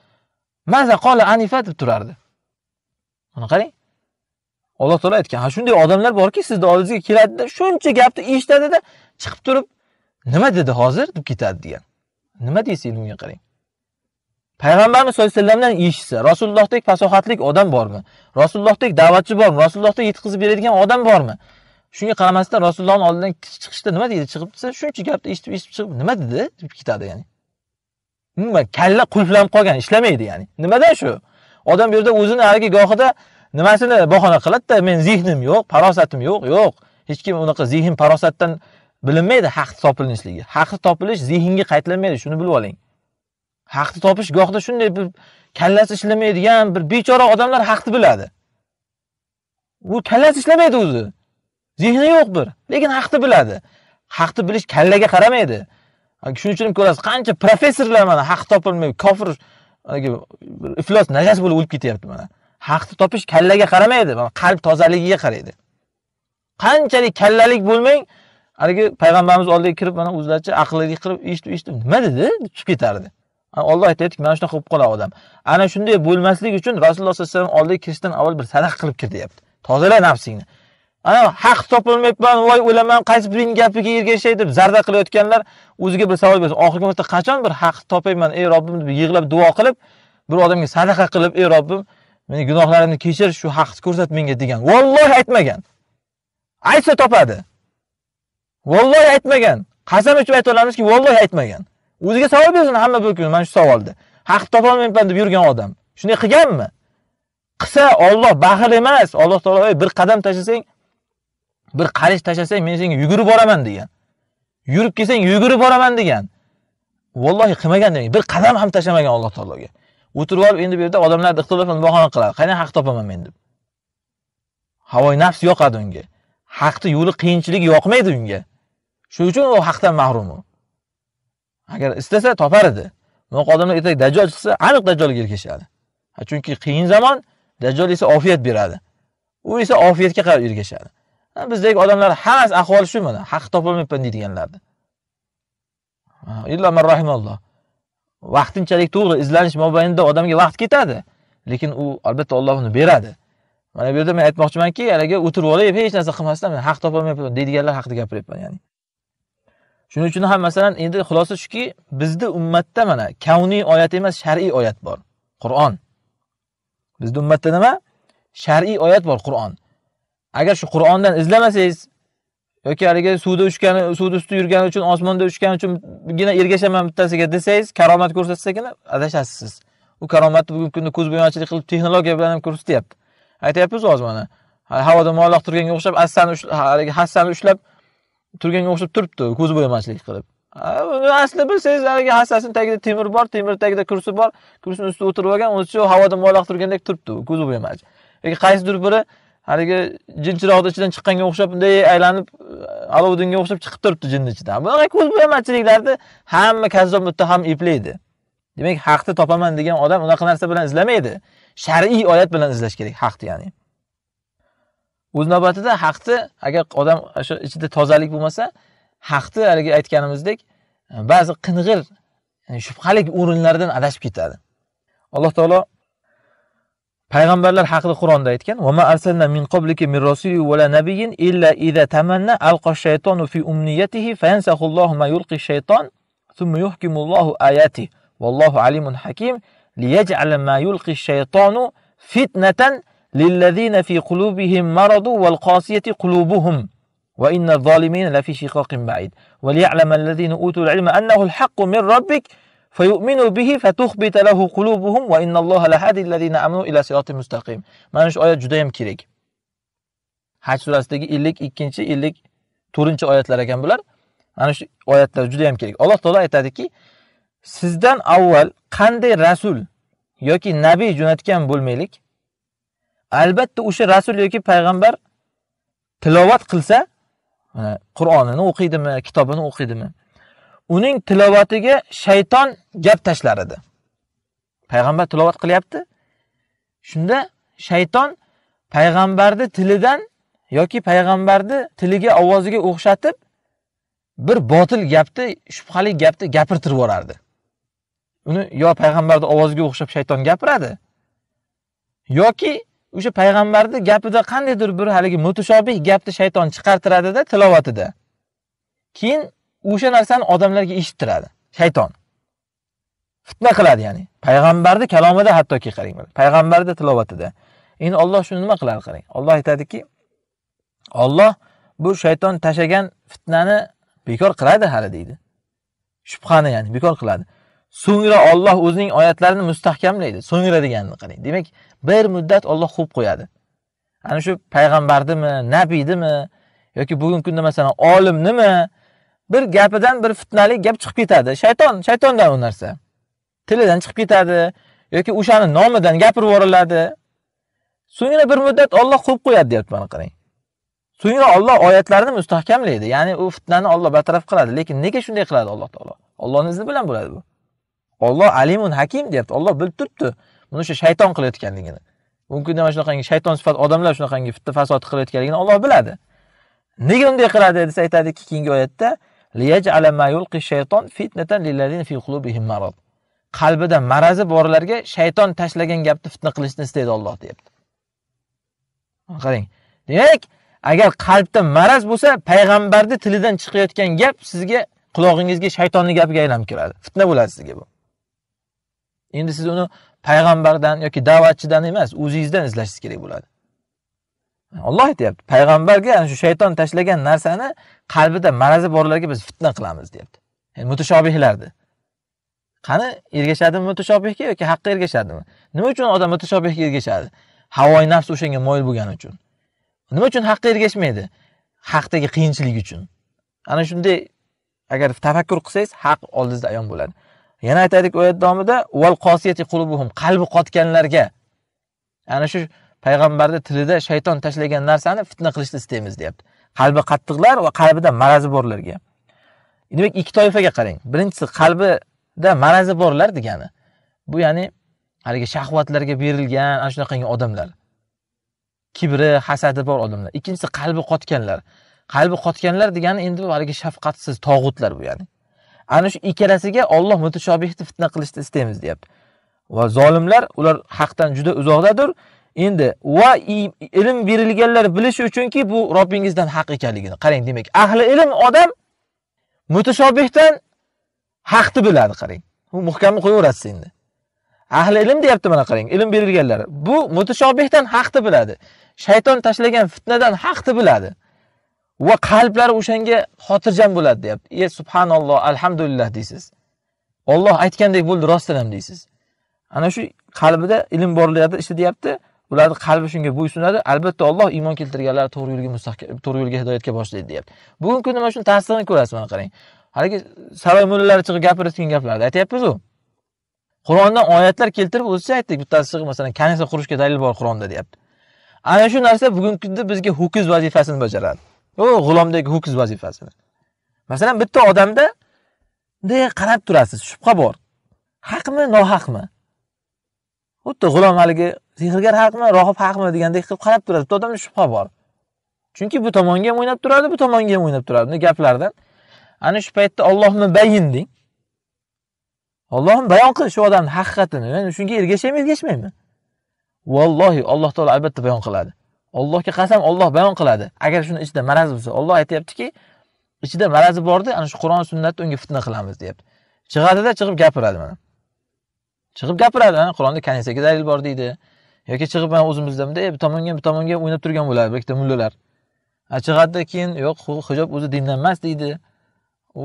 maza qola anifa deb turardi mana qarang alloh taolo aytgan ha shunday odamlar borki sizni oldingizga keladida shuncha gapni eshitadida chiqib turib nima dedi hozir deb ketadi degan nima deysiz unga qarang payg'ambarimiz sollallohu alayhi vasallamdan eshitsa rasulullohdek fasohatlik odam bormi rasulullohdek da'vatchi bormi rasulullohdek yetkazib beradigan odam bormi shunga qaramasdan rasulullohni oldidan chiqishda nima deydi chiqib desa shuncha gapni eshitib eshitib chiqib nima dedi deb ketadi ya'ni umuman kalla qulflanib qolgan ishlamaydi ya'ni nimadan shu odam bu yerda o'zini haligi gohida nimasini bahona qiladida men zehnim yo'q farosatim yo'q yo'q hech kim unaqa zehn farosatdan bilinmaydi haqni topilishligi haqni topilish zehnga qaytlanmaydi shuni bilib oling haqni topish gohida shunday bir kallasi ishlamaydigan bir bechora odamlar haqni biladi u kallasi ishlamaydi o'zi zehni yo'q bir lekin haqni biladi haqni bilish kallaga qaramaydi shuning uchun ko'rasiz qancha professorlar mana haq topilmay kofir iflos najas bo'lib o'lib ketyapti mana haqni topish kallaga qaramaydi qalb tozaligiga qaraydi qanchalik kallalik bo'lmang haligi payg'ambarimiz oldiga kirib mana o'zlaricha aqllilik qilib eshitib eshitib nima dedi chiqib ketardi Alloh aytyaptiki mana shunaqa qilib qoladi odam. Ana shunday bo'lmaslik uchun Rasululloh sollallohu alayhi vasallam oldiga kirishdan avval bir sadaqa qilib kir deyapti. Tozala nafsingni. Ana haq topolmayapman voy o'laman, qaysi birining gapiga ergashay deb zarda qilayotganlar o'ziga bir savol bersin. Oxirgi marta qachon bir haq topayman, ey Robbim deb yig'lab duo qilib, bir odamga sadaqa qilib, ey Robbim, meni gunohlarimni kechir, shu haqni ko'rsat menga degan. Vallohi aytmagan. Aytsa topadi. Vallohi aytmagan. Qasam ichib ayta olamizki, vallohi aytmagan. O'ziga savol bersin hamma bir kun mana shu savolda. Haq topolmayman deb yurgan odam. Shunday qilganmi? Qilsa Alloh baxil emas. Alloh taolay bir qadam tashlasang, bir qarish tashlasang, men senga yugurib boraman degan. Yurib kelsang, yugurib boraman degan. Vallohi qilmagan demak, bir qadam ham tashlamagan Alloh taologa. O'tirib olib endi bu yerda odamlar ixtilofini bahona qiladi. Qani haq topaman men deb. havoi nafs yoqadi unga. Haqni yo'li qiyinchilik yoqmaydi unga. Shuning uchun u haqdan mahrum. agar istasa topar edi bunaqa odamlar ertaga dajjol chiqsa aniq dajjolga ergashadi chunki qiyin zamon dajjol esa ofiyat beradi u esa ofiyatga qarab ergashadi bizdagi odamlar hammasi ahvoli shu mana haq topolmayapman deydiganlarni illo man rahimalloh vaqtinchalik to'g'ri izlanish mobaynida odamga vaqt ketadi lekin u albatta Alloh uni beradi mana bu yerda men aytmoqchimanki haligi o'tirib olib hech narsa qilmasdan men haq topolmayapman deydiganlar haqida gapiryapman ya'ni Shuning uchun ham masalan endi xulosa shuki, bizda ummatda mana kavniy oyat emas, shar'iy oyat bor. Qur'on. Bizda ummatda nima? Shar'iy oyat bor Qur'on. Agar shu Qur'ondan izlamasangiz, yoki haligi suvda uchgani, suvni usti yurgani uchun, osmonda uchgani uchungina ergashaman bittasiga desangiz, karomat ko'rsatsagina adashasiz siz. U karomatni bugungi kunda ko'z bo'yonchilik qilib texnologiya bilan ham ko'rsatyapti. aytyapmizu hozir mana. Havoda muallaq turganga o'xshab, assani haligi hassani ushlab, turganga o'xshab turibdi ko'z bo'yamaslik qilib aslida bilsangiz haligi hassasini tagida temir bor temir tagida kursi bor kursini ustida o'tirib olgan o'zicha havoda moloq turgandek turibdi ko'z bo'yamach lekin qaysidir biri haligi jin ichidan chiqqanga o'xshab bunday aylanib e, alovdinga o'xshab chiqib turibdi jinni ichidan bunaqa ko'z bo'yamachiliklarni hamma kazzob muttaham eplaydi demak haqni topaman degan odam unaqa narsa bilan izlamaydi shar'iy oyat bilan izlash kerak haqni ya'ni o'z navbatida haqni agar odam shu ichida tozalik bo'lmasa haqni haligi aytganimizdek ba'zi qing'ir shubhali o'rinlardan adashib ketadi alloh taolo payg'ambarlar haqida qur'onda aytgan وَمَا min مِنْ قَبْلِكَ مِنْ رَسُولٍ وَلَا نَبِيٍّ إِلَّا إِذَا تَمَنَّى أَلْقَى الشَّيْطَانُ فِي أُمْنِيَّتِهِ فَيَنْسَخُ اللَّهُ مَا يُلْقِي الشَّيْطَانُ ثُمَّ يُحْكِمُ اللَّهُ للذين في قلوبهم مرض val قلوبهم qulubuhum الظالمين لفي شقاق بعيد وليعلم الذين va العلم ladzina الحق من ربك فيؤمنوا به فتخبت له قلوبهم وان الله لهادي الذين امنوا الى صراط مستقيم mana shu oyat juda ham kerak haj surasidagi 52 54 oyatlar ekan bular mana shu oyatlar juda ham kerak alloh taolo aytadiki sizdan avval qanday rasul yoki nabiy jo'natgan bo'lmaylik albatta o'sha rasul yoki payg'ambar tilovat qilsa qur'onini o'qiydimi kitobini o'qiydimi uning tilovatiga shayton gap tashlar edi payg'ambar tilovat qilyapti shunda shayton payg'ambarni tilidan yoki payg'ambarni tiliga ovoziga o'xshatib bir botil gapni shubhali gapni gapirtirib yuborardi uni yo payg'ambarni ovoziga o'xshab shayton gapiradi yoki o'sha payg'ambarni gapida qandaydir bir haligi mutashobih gapni shayton chiqartiradida tilovatida keyin o'sha narsani odamlarga eshittiradi shayton fitna qiladi ya'ni payg'ambarni kalomida hattoki qarang payg'ambarni tilovatida endi olloh shuni nima qiladi qarang olloh aytadiki olloh bu shayton tashlagan fitnani bekor qiladi hali deydi shubhani ya'ni bekor qiladi So'ngra Alloh o'zining oyatlarini mustahkamlaydi. So'ngra deganini qarang. Demak, bir muddat Alloh qo'yib qo'yadi. Ana shu payg'ambardimi, nabiydimi yoki bugungi kunda masalan olimnimi bir gapidan bir fitnali gap chiqib ketadi. Shayton, shaytondan u narsa. Tilidan chiqib ketadi yoki o'shani nomidan gapirib yuboriladi. So'ngra bir muddat Alloh qo'yib qo'yadi, deyapti mana qarang. So'ngra Alloh oyatlarini mustahkamlaydi. Ya'ni u fitnani Alloh bartaraf qiladi, lekin nega shunday qiladi Alloh taolo? Allohning izni bilan bo'ladi bu. Alloh alimun hakim deyapti. Alloh bilib turibdi. Buni o'sha shayton qilayotganligini. Mumkin mana shunaqangi shayton sifat odamlar shunaqangi fitna fasod qilayotganligini Alloh biladi. Nega unday qiladi desa aytadiki, keyingi oyatda liyaj'ala ma yulqi shayton fitnatan lillazina fi qulubihim marad. Qalbida marazi borlarga shayton tashlagan gapni fitna qilishni istaydi Alloh deyapti. Qarang. Demak, agar qalbda maraz bo'lsa, payg'ambarning tilidan chiqayotgan gap sizga qulog'ingizga shaytonning gapiga aylanib kiradi. Fitna bo'ladi sizga bu. Endi siz uni payg'ambardan yoki da'vatchidan emas, o'zingizdan izlashingiz kerak bo'ladi. Alloh aytayapti, payg'ambarga ana shu shayton tashlagan narsani qalbida marazi borlarga biz fitna qilamiz, deyapti. Ya'ni mutashobihlarni. Qani ergashadimi mutashobihga yoki haqqa ergashadimi? Nima uchun odam mutashobihga ergashadi? Havoi nafs o'shanga moyil bo'lgani uchun. Nima uchun haqqa ergashmaydi? Haqdagi qiyinchilik uchun. Ana shunday agar tafakkur qilsangiz, haq oldingizda ayon bo'ladi. Yana aytaylik oyat davomida val qosiyati qulubuhum qalbi qotganlarga. Ana shu payg'ambarni tilida shayton tashlagan narsani fitna qilishni istaymiz, deyapti. Qalbi qattiqlar va qalbida marazi borlarga. Demak, ikki toifaga qarang. Birinchisi qalbida marazi borlar degani. Bu ya'ni haligi shahvatlarga berilgan ana shunaqangi odamlar. Kibri, hasadi bor odamlar. Ikkinchisi qalbi qotganlar. Qalbi qotganlar degani endi bu haligi shafqatsiz tog'utlar bu ya'ni. ana shu ikkalasiga Alloh mutashobihni fitna qilishni istaymiz deyapti. Va zolimlar ular haqdan juda uzoqdadir. Endi va ilm berilganlar bilishi uchunki bu Robbingizdan haq ekanligini. Qarang, demak, ahli ilm odam mutashobihdan haqni biladi, qarang. Bu muhkamni qo'yaverasiz endi. Ahli ilm deyapti mana qarang, ilm berilganlar. Bu mutashobihdan haqni biladi. Shayton tashlagan fitnadan haqni biladi. va qalblar o'shanga xotirjam bo'ladi deyapti e subhanalloh alhamdulillah deysiz olloh aytgandek bo'ldi rostdan ham deysiz ana shu qalbida ilm borlaydi ishi deyapti ularni qalbi shunga bo'ysunadi albatta olloh iymon keltirganlarni to'g'ri yo'lga mustahkam to'g'ri yo'lga hidoyatga boshlaydi deyapti bugungi kunda mana shuni ta'sirini ko'rasiz mana qarang haligi saroy mullalari chiqib gapirayotgan gaplarni aytyapmizu qur'ondan oyatlar keltirib o'zicha aytdik bittasi chiqib masalan kanisa qurishga dalil bor qur'onda deyapti ana shu narsa bugungi kunda bizga ho'kiz vazifasini bajaradi u g'ulomdagi ho'kiz vazifasini masalan bitta odamda bunday qarab turasiz shubha bor haqmi nohaqmi xuddi g'ulom haligi sehrgar haqmi rohib haqmi degandek qilib qarab turadi bitta odamda shubha bor chunki bu tomonga ham o'ynab turadi bu tomonga ham o'ynab turadi bunday gaplardan ana shu paytda ollohni bayin deng ollohim bayon qil shu odamni haqiqatini men shunga ergashaymi ergashmaymi vallohi alloh taolo albatta bayon qiladi Allohga qasam Alloh bayon qiladi. Agar shuni ichida maraz bo'lsa, Alloh aytayaptiki, ichida marazi bordi ana shu Qur'on sunnatni unga fitna qilamiz, deyapti. chiqadida chiqib gapiradi mana. Chiqib gapiradi, ana Qur'onda kanisaga dalil bor deydi. yoki chiqib mana o'zimizda bunday bir tomonga bir tomonga o'ynab turgan bo'ladi bir ikkita mullalar. chiqadida keyin yo'q, hijob o'zi dindan emas deydi.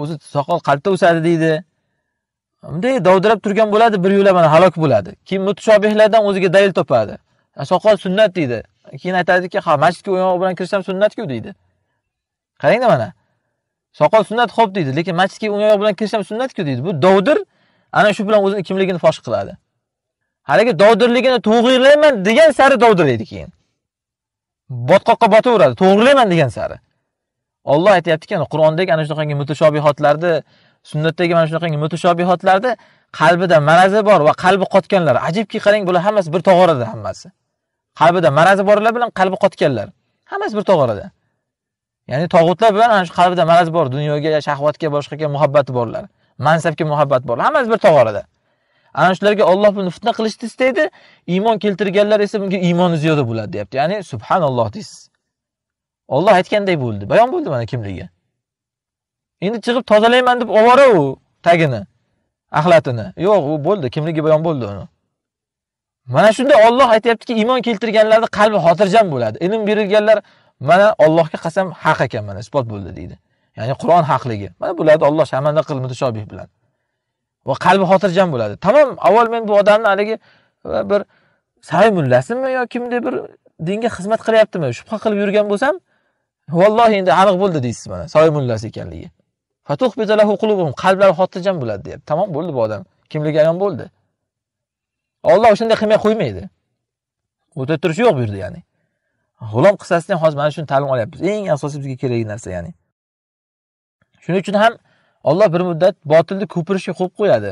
O'zi soqol qalbda o'sadi deydi. Bunday dovdirab turgan bo'ladi, bir yo'la mana halok bo'ladi. Keyin mutashabihlardan o'ziga dalil topadi. Soqol sunnat deydi. keyin aytadiki ha masjidga o'yoq bilan kirish ham sunnatku deydi qarangda mana soqol sunnat xo'p deydi lekin masjidga o'yoq bilan kirish ham sunnatku deydi bu dovdir ana shu bilan o'zini kimligini fosh qiladi haligi dovdirligini to'g'irlayman degan sari dovdirlaydi keyin botqoqqa botaveradi to'g'irlayman degan sari olloh aytyaptiki qur'ondagi ana shunaqangi mutashobihotlarni sunnatdagi mana shunaqangi mutashobihotlarni qalbida marazi bor va qalbi qotganlar ajibki qarang bular hammasi bir tog'orada hammasi qalbida marazi borlar bilan qalbi qotganlar hammasi bir tog'orada ya'ni tog'utlar bilan ana shu qalbida marazi bor dunyoga shahvatga boshqaga muhabbati borlar mansabga muhabbat bor hammasi bir tog'orada ana shularga olloh buni fitna qilishni istaydi iymon keltirganlar esa bunga iymoni ziyoda bo'ladi deyapti ya'ni subhanalloh deysiz olloh aytganday bo'ldi bayon bo'ldi mana kimligi endi chiqib tozalayman deb ovora u tagini axlatini yo'q u bo'ldi kimligi bayon bo'ldi uni Mana shunda Alloh aytayaptiki, iymon keltirganlarning qalbi xotirjam bo'ladi. Ilm berilganlar mana Allohga qasam haq ekan mana isbot bo'ldi deydi. Ya'ni Qur'on haqligi. Mana bularni Alloh shamanda qil mutashobih bilan. Va qalbi xotirjam bo'ladi. Tamom, avval men bu odamni haligi e, bir sahiy mullasimi yo kimdir bir dinga xizmat qilyaptimi, shubha qilib yurgan bo'lsam, vallohi endi aniq bo'ldi deysiz mana, sahiy mullasi ekanligi. Fatuh bizalahu qulubum qalblari xotirjam bo'ladi deyapti. Tamom bo'ldi bu odam. Kimligi ayon bo'ldi. Alloh shunday qilmay qo'ymaydi. O'ta turish yo'q bu yerda ya'ni. G'ulom qissasidan ham hozir mana shuni ta'lim olyapmiz. Eng asosiy bizga kerakli narsa ya'ni. Shuning uchun ham Alloh bir muddat botilni ko'pirishga qo'yib qo'yadi.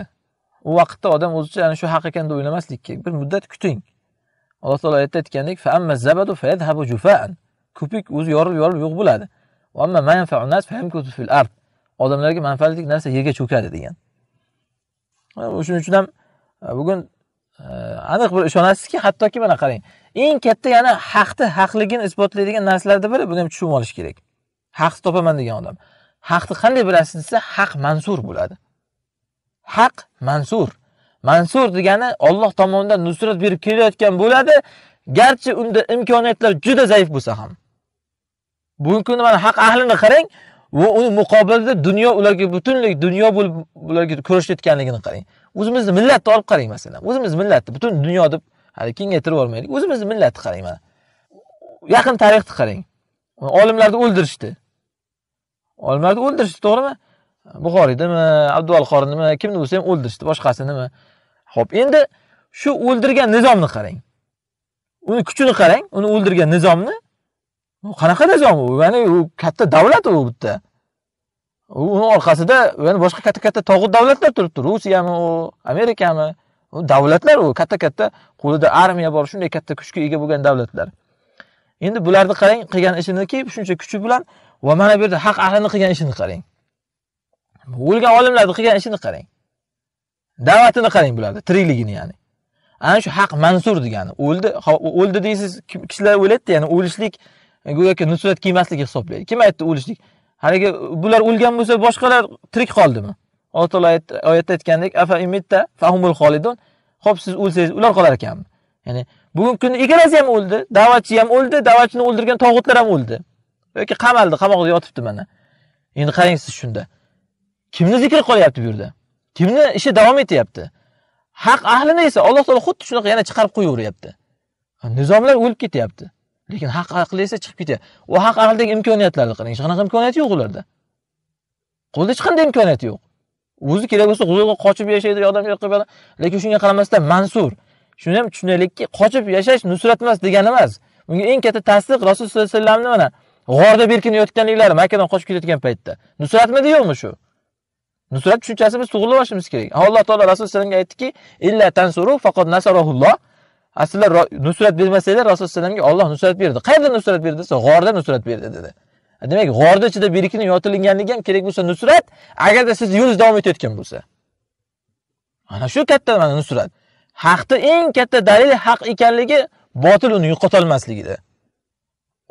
U vaqtda odam o'zicha ana shu haq ekan deb o'ylamaslik kerak. Bir muddat kuting. Alloh taolo oyatda aytgandek, fa amma zabadu jufaan. Ko'pik o'zi yorilib yorilib yo'q bo'ladi. fil ard. Odamlarga manfaatli narsa yerga cho'kadi degan. Shuning uchun ham e, bugun aniq bir ishonasizki hattoki mana qarang eng katta yana haqni haqligini isbotlaydigan narsalardan biri buni ham tushunib olish kerak haqni topaman degan odam haqni qanday bilasiz desa haq mansur bo'ladi haq mansur mansur degani olloh tomonidan nusrat berib kelayotgan bo'ladi garchi unda imkoniyatlar juda zaif bo'lsa ham bugungi kunda mana haq ahlini qarang va uni muqobilida dunyo ularga butunlay dunyo bo'lib ularga ko'rishib qarang o'zimizni millatni olib qarang masalan o'zimiz millatni butun dunyo deb hali kengaytirib yubormaylik o'zimizni millatni qarang mana yaqin tarixni qarang olimlarni o'ldirishdi olimlarni o'ldirishdi to'g'rimi buxoriydimi nima kimni bo'lsa ham o'ldirishdi boshqasinimi ho'p endi shu o'ldirgan nizomni qarang uni kuchini qarang uni o'ldirgan nizomni qanaqa nizom u ya'ni u katta davlat u bitta uni orqasida yana boshqa katta katta tog'ut davlatlar turibdi rusiyami u amerikami u davlatlar u katta katta qo'lida armiya bor shunday katta kuchga ega bo'lgan davlatlar endi bularni qarang qilgan ishiniki shuncha kuchi bilan va mana bu yerda haq ahlini qilgan ishini qarang o'lgan olimlarni qilgan ishini qarang da'vatini qarang bularni tirikligini ya'ni ana shu haq mansur degani o'ldi o'ldi deysiz kishilar o'ylaydida ya'ni o'lishlik go'yoki nusrat kiymaslik hisoblaydi kim aytdi o'lishlik haligi bular o'lgan bo'lsa boshqalar tirik qoldimi alloh taolo oyatda aytgandek afa ho'p siz o'lsangiz ular qolar ekanmi ya'ni bugungi kunda ikkalasi ham o'ldi da'vatchi ham o'ldi da'vatchini o'ldirgan tog'utlar ham o'ldi yoki qamaldi qamoqda yotibdi mana endi qarang siz shunda kimni zikri qolyapti bu yerda kimni ishi davom etyapti haq ahlini esa alloh taolo xuddi shunaqa yana chiqarib qo'yaveryapti nizomlar o'lib ketyapti lekin haq aqli esa chiqib ketyapti u haq aqldagi imkoniyatlarni qarang hech qanaqa imkoniyat yo'q ularda qo'lida hech qanday imkoniyat yo'q o'zi kerak bo'lsa huzurga qochib yashaydi yordam lekin shunga qaramasdan mansur shuni ham tushunaylikki qochib yashash nusrat emas degani emas bunga eng katta tasdiq rasululloh sallallohu alayhi vasallamni mana g'orda berkinayotganliklari makkadan qochib kelayotgan paytda nusratmidi yo'qmi shu nusrat tushunchasi biz to'g'irlab olishimiz kerak alloh taolo rasululloh alayhi vasallamga aytdiki illa tansuru faqat nasarohulloh sizlar nusrat bermasanglar rasululloh vasallamga olloh nusrat berdi qayerda nusrat berdi desa g'orda nusrat berdi dedi demak g'orni ichida birikinib yotilinganligi ham kerak bo'lsa nusrat agarda siz yo'lingiz davom etayotgan bo'lsa ana shu katta mana nusrat haqni eng katta dalili haq ekanligi botil uni yo'qotolmasligida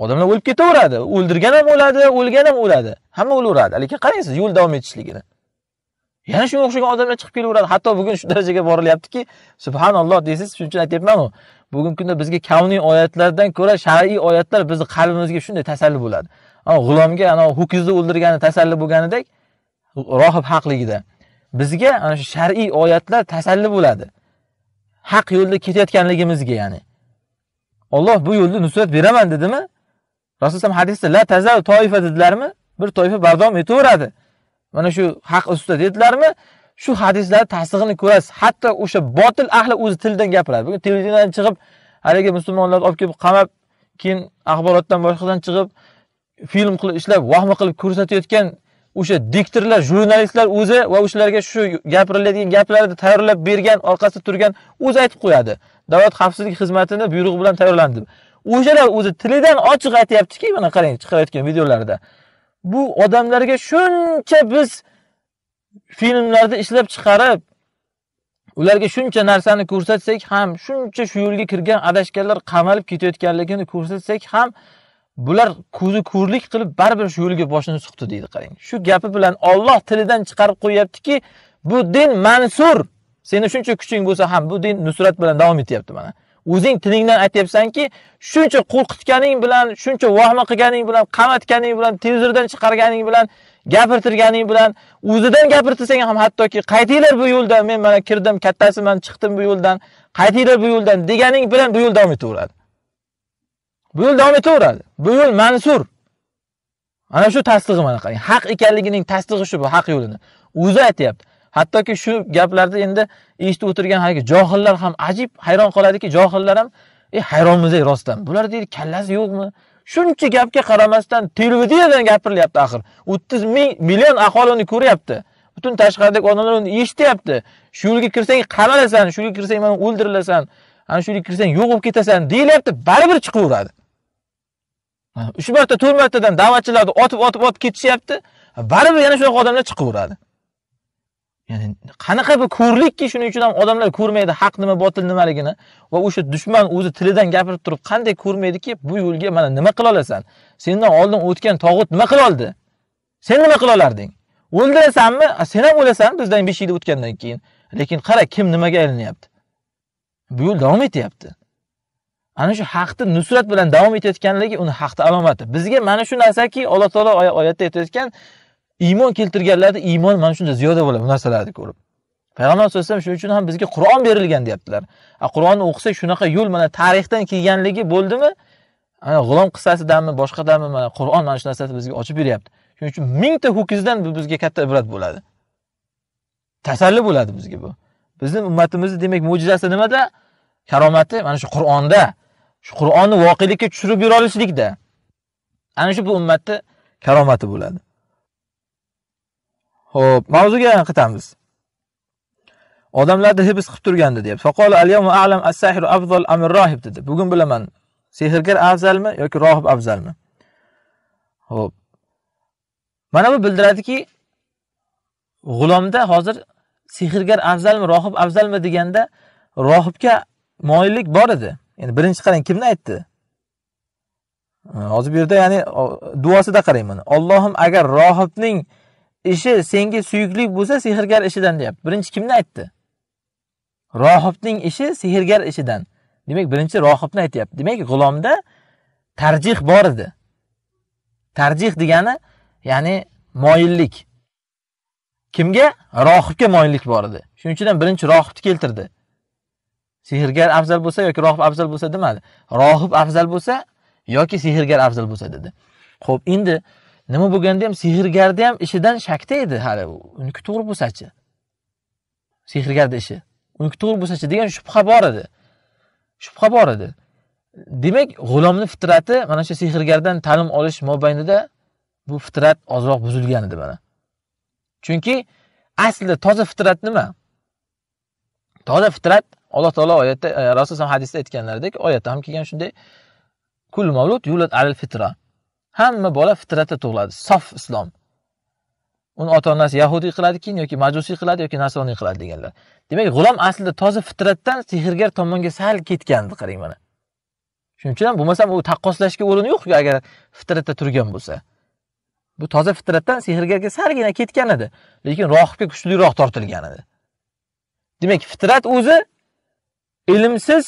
odamlar o'lib ketaveradi o'ldirgan ham o'ladi o'lgan ham o'ladi hamma o'laveradi lekin qarang siz yo'l davom etishligini yana shunga o'xshagan odamlar chiqib kelaveradi hatto bugun shu darajaga borilyaptiki subhanalloh deysiz shuning uchun aytyapmanu bugungi kunda bizga kavniy oyatlardan ko'ra shar'iy oyatlar bizni qalbimizga shunday tasalli bo'ladi g'ulomga anavi ho'kizni o'ldirgani tasalli bo'lganidek rohib haqligida bizga ana shu shar'iy oyatlar tasalli bo'ladi haq yo'lda ketayotganligimizga ya'ni olloh bu yo'lda nusrat beraman dedimi rasululloh hadisda la tazal toifa dedilarmi bir toifa bardom etaveradi mana shu haq ustida dedilarmi shu hadislarni tasdig'ini ko'rasiz hatto o'sha botil ahli o'zi tilidan gapiradi bugun televideniyadan chiqib haligi musulmonlarni olib kelib qamab keyin axborotdan boshqadan chiqib film qilib ishlab vahma qilib ko'rsatayotgan o'sha diktorlar jurnalistlar o'zi va o'shalarga shu gapiriladigan gaplarni tayyorlab bergan orqasida turgan o'zi aytib qo'yadi davlat xavfsizlik xizmatini buyrug'i bilan tayyorlandi deb o'shalar o'zi tilidan ochiq aytyaptiki mana qarang chiqarayotgan videolarida bu odamlarga shuncha biz filmlarda ishlab chiqarib ularga shuncha narsani ko'rsatsak ham shuncha shu yo'lga kirgan adashganlar qamalib ketayotganligini ko'rsatsak ham bular ko'zi ko'rlik qilib baribir shu yo'lga boshini suqdi deydi qarang shu gapi bilan Alloh tilidan chiqarib qo'yaptiki bu din mansur seni shuncha kuching bo'lsa ham bu din nusrat bilan davom etyapti mana o'zing tilingdan aytyapsanki, shuncha qo'rqitganing bilan, shuncha vahma qilganing bilan, qamatganing bilan, televizordan chiqarganing bilan, gapirtirganing bilan, o'zidan gapirtirsang ham hattoki qaytinglar bu yo'ldan, men mana kirdim, kattasiman, chiqdim bu yo'ldan, qaytinglar bu yo'ldan deganing bilan bu yo'l davom etaveradi. Bu yo'l davom etaveradi. Bu yo'l mansur. Ana shu tasdig'i mana qarang. Haq ekanligining tasdig'i shu bu haq yo'lini. O'zi aytyapti hattoki shu gaplarni endi eshitib o'tirgan haligi johillar ham ajib hayron qoladiki johillar ham e hayronmiz ey rostdan bular deydi kallasi yo'qmi shuncha gapga qaramasdan televideniyadan gapirilyapti axir o'ttiz ming million aholi uni ko'ryapti butun tashqaridagi odamlar uni eshityapti shu yo'lga kirsang qamalasan shu yo'lga kirsang mana o'ldirilasan ana shu yo'lga kirsang yo'q bo'lib ketasan deyilyapti baribir chiqaveradi uch marta to'rt martadan da'vatchilarni otib otib otib ketishyapti baribir yana shunaqa odamlar chiqaveradi ya'ni qanaqa bir ko'rlikki shuning uchun ham odamlar ko'rmaydi haq nima botil nimaligini va o'sha dushman o'zi tilidan gapirib turib qanday ko'rmaydiki bu yo'lga mana nima qila olasan sendan oldin o'tgan tog'ut nima qila oldi sen nima qila olarding o'ldirasanmi sen ham o'lasan bizdan besh yil o'tgandan keyin lekin qara kim nimaga aylanyapti bu yo'l davom etyapti ana shu haqni nusrat bilan davom etayotganligi uni haqni alomati bizga mana shu narsaki alloh taolo oyatda aytayotgan iymon keltirganlarda iymon mana shunda ziyoda bo'ladi bu narsalarni ko'rib payg'ambar sallallohu alayhi shuning uchun ham bizga qur'on berilgan deyaptilar qur'onni o'qisak shunaqa yo'l mana tarixdan kelganligi bo'ldimi ana g'ulom qissasidanmi boshqadanmi mana qur'on mana shu narsani bizga ochib beryapti shuning uchun mingta ho'kizdan bu bizga katta ibrat bo'ladi tasalli bo'ladi bizga bu bizni ummatimizni demak mo'jizasi nimada karomati mana shu qur'onda shu qur'onni voqelikka tushirib bera olishlikda ana shu bu ummatni karomati bo'ladi Xo'p, mavzuga qaytamiz. Odamlarni hibs qilib turgandi deyapti. Faqol al-yawma a'lam as-sahiru afzal am rohib dedi. Bugun bilaman, sehrgar afzalmi yoki rohib afzalmi? Xo'p. Mana bu bildiradiki, g'ulomda hozir sehrgar afzalmi, rohib afzalmi deganda rohibga moyillik bor edi. endi birinchi qarang kimni aytdi? Hozir bu yerda ya'ni duosida qarang mana. Allohim agar rohibning ishi senga suyukli bo'lsa sehrgar ishidan deyapti birinchi kimni aytdi rohibning ishi sehrgar ishidan demak birinchi rohibni aytyapti demak g'ulomda tarjih bor edi tarjih degani ya'ni moyillik kimga rohibga moyillik bor edi shuning uchun ham birinchi rohibni keltirdi sehrgar afzal bo'lsa yoki rohib afzal bo'lsa demadi rohib afzal bo'lsa yoki sehrgar afzal bo'lsa dedi ho'p endi nima bo'lganda ham sehrgarni ham ishidan shakda edi hali uniki to'g'ri bo'lsachi sehrgarni ishi uniki to'g'ri bo'lsachi degan shubha bor edi shubha bor edi demak g'ulomni fitrati mana shu sehrgardan ta'lim olish mobaynida bu fitrat ozroq buzilgan edi mana chunki aslida toza fitrat nima toza fitrat alloh taolo oyatda e, rasululloh hadisda aytganlaridek oyatda ham kelgan shunday kul mavlud yulad alal fitra hamma bola fitratda tug'iladi sof islom uni ota onasi yahudiy qiladi keyin yoki majusiy qiladi yoki nasroniy qiladi deganlar demak g'ulom aslida toza fitratdan sehrgar tomonga sal ketgandi qarang mana shuning uchun ham bo'lmasam u taqqoslashga o'rin yo'qku agar fitratda turgan bo'lsa bu toza fitratdan sehrgarga salgina ketgan edi lekin rohibga kuchliroq tortilgan edi demak fitrat o'zi ilmsiz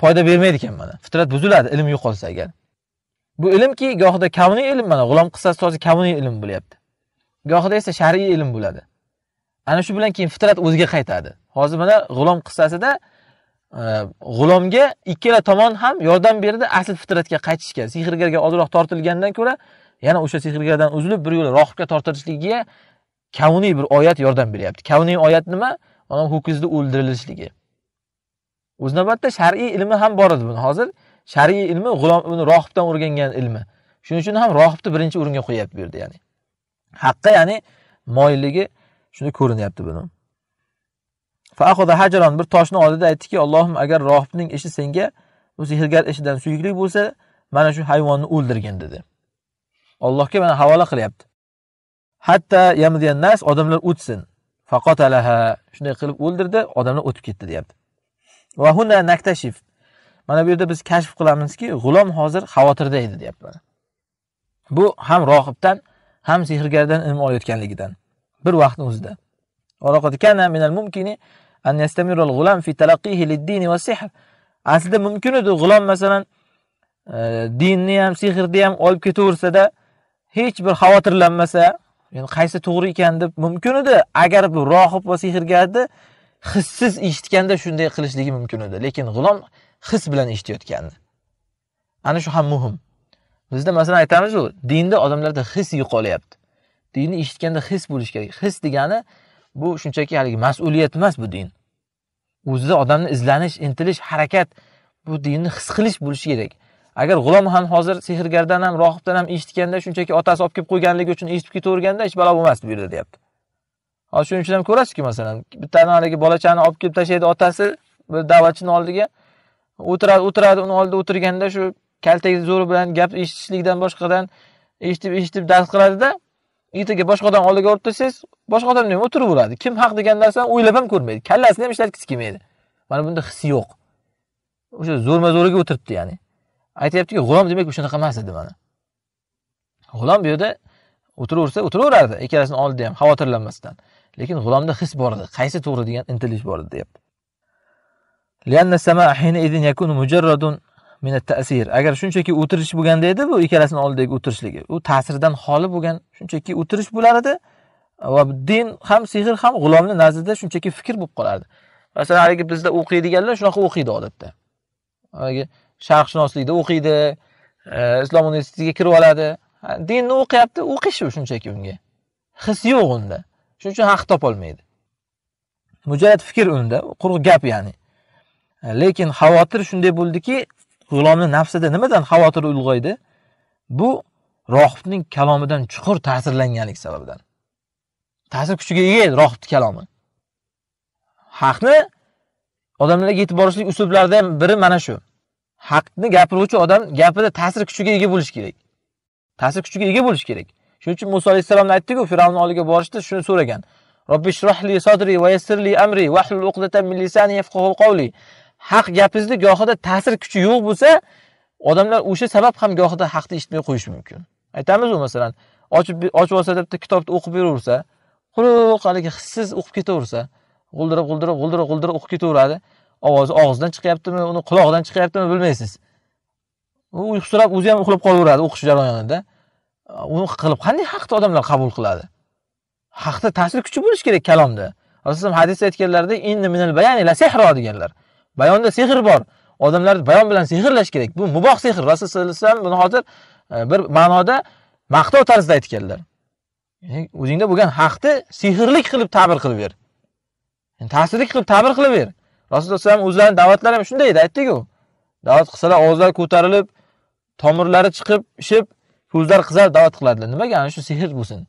foyda bermaydi ekan mana fitrat buziladi ilm yo'qolsa agar Bu ilmki gohida kavniy ilm mana g'ulom qissasi hozir kavniy ilm bo'lyapti. Gohida esa shar'iy ilm bo'ladi. Ana shu bilan keyin fitrat o'ziga qaytadi. Hozir mana g'ulom qissasida e, g'ulomga ikkala tomon ham yordam berdi asl fitratga qaytishga. Sehrgarga ozroq tortilgandan ko'ra yana o'sha sehrgardan uzilib bir yo'la rohibga tortilishligiga kavniy bir oyat yordam beryapti. Kavniy oyat nima? Mana ho'kizni o'ldirilishligi. O'z navbatda shar'iy ilmi ham bor edi buni hozir. shar'iy ilmi g'ulom ibn rohibdan o'rgangan ilmi shuning uchun ham rohibni birinchi o'ringa qo'yapti bu yerda ya'ni haqqa ya'ni moyilligi shunda ko'rinyapti buni faahoda hajaron bir toshni oldida aytdiki allohim agar rohibning ishi senga u sehrgar ishidan suyukli bo'lsa mana shu hayvonni o'ldirgin dedi allohga mana havola qilyapti hatta yamdiyan nas odamlar o'tsin faqatalaha shunday qilib o'ldirdi odamlar o'tib ketdi deyapti va huna naktashif mana bu yerda biz kashf qilamizki g'ulom hozir xavotirda edi deyapti mana bu ham rohibdan ham sehrgardan ilm olayotganligidan bir vaqtni o'zida aslida mumkin edi g'ulom masalan e, dinni ham sehrni ham olib ketaversada hech bir xavotirlanmasa endi qaysi to'g'ri ekan deb mumkin edi agar bu rohib va sehrgarni hissiz eshitganda shunday qilishligi mumkin edi lekin g'ulom his bilan eshitayotganini ana shu ham muhim bizda masalan aytamizu dinda odamlarda his yo'qolyapti dinni eshitganda his bo'lishi kerak his degani bu shunchaki haligi mas'uliyat emas bu din o'zida odamni izlanish intilish harakat bu dinni his qilish bo'lishi kerak agar g'ulom ham hozir sehrgardan ham rohibdan ham eshitganda shunchaki otasi olib kelib qo'yganligi uchun eshitib ketaverganda hech balo bo'lmasdi bu yerda deyapti hozir shuning uchun ham ko'rasizki masalan bittani haligi bolachani olib kelib tashlaydi otasi bir da'vatchini oldiga o'tiradi o'tiradi uni oldida o'tirganda shu kaltak zo'ri bilan gap eshitishlikdan boshqadan eshitib eshitib dars qiladida ertaga boshqa odam oldiga o'tirsangiz boshqa odam ham o'tiraveradi kim haq degan narsani o'ylab ham ko'rmaydi kallasini ham ishlatgisi kelmaydi mana bunda hissi yo'q o'sha zo'rma zo'riga o'tiribdi ya'ni aytyaptiki g'ulom demak shunaqa emas edi mana g'ulom bu yerda o'tiraversa o'tiraverardi ikkalasini oldida ham xavotirlanmasdan lekin g'ulomda his bor edi qaysi to'g'ri degan intilish bor edi deyapti agar shunchaki o'tirish bo'lganda edi bu ikkalasini oldidagi o'tirishligi u ta'sirdan xoli bo'lgan shunchaki o'tirish bo'lar edi va din ham sehr ham g'ulomni nazdida shunchaki fikr bo'lib qolardi masalan haligi bizda o'qiydiganlar shunaqa o'qiydi odatda haligi sharqshunoslikda o'qiydi e, islom universitetiga kirib oladi dinni o'qiyapti o'qish u shunchaki unga his yo'q unda shuning uchun haq topolmaydi mujarrad fikr unda quruq gap ya'ni lekin xavotir shunday bo'ldiki g'ulomni nafsida nimadan xavotir ulg'aydi bu rohibning kalomidan chuqur ta'sirlanganlik sababidan ta'sir kuchiga ega edi rohibni kalomi haqni odamlarga yetib borishlik uslublaridan biri mana shu haqni gapiruvchi odam gapida ta'sir kuchiga ega bo'lishi kerak ta'sir kuchiga ega bo'lishi kerak shuning uchun muso alayhissalomni aytdiku fir'avn oldiga borishda shuni so'ragan robbi shrahli sodri va yassirli amri vahlul uqdatan min lisani yafqahu qawli haq gapingizni gohida ta'sir kuchi yo'q bo'lsa odamlar o'sha sabab ham gohida haqni eshitmay qo'yishi mumkin aytamizu masalan ochib ochib olsa deb kitobni o'qib beraversa quruq haligi hissiz o'qib ketaversa g'uldirab g'uldirab g'uldirab g'uldirab o'qib ketaveradi ovozi og'zidan chiqyaptimi uni qulog'idan chiqyaptimi bilmaysiz u uyqusirab o'zi ham uxlab qolaveradi o'qish jarayonida uni qilib qanday haqni odamlar qabul qiladi haqda ta'sir kuchi bo'lishi kerak kalomda rasululloh hadisda aytganlaridek deganlar bayonda sehr bor odamlarni bayon bilan sehrlash kerak bu muboh sehr rasululloh sallallohu alayhi vasallam buni hozir e, bir ma'noda maqtov tarzida aytganlar o'zingda bo'lgan haqni sehrlik qilib ta'bir qilib ber ta'sirlik qilib ta'bir qilib ber rasululloh alayhi vasallam o'zlarini da'vatlari ham shunday edi aytdiku da'vat qilsalar og'izlari ko'tarilib tomirlari chiqib ishib ko'zlari qizarib da'vat qiladilar nimaga ana shu sehr bo'lsin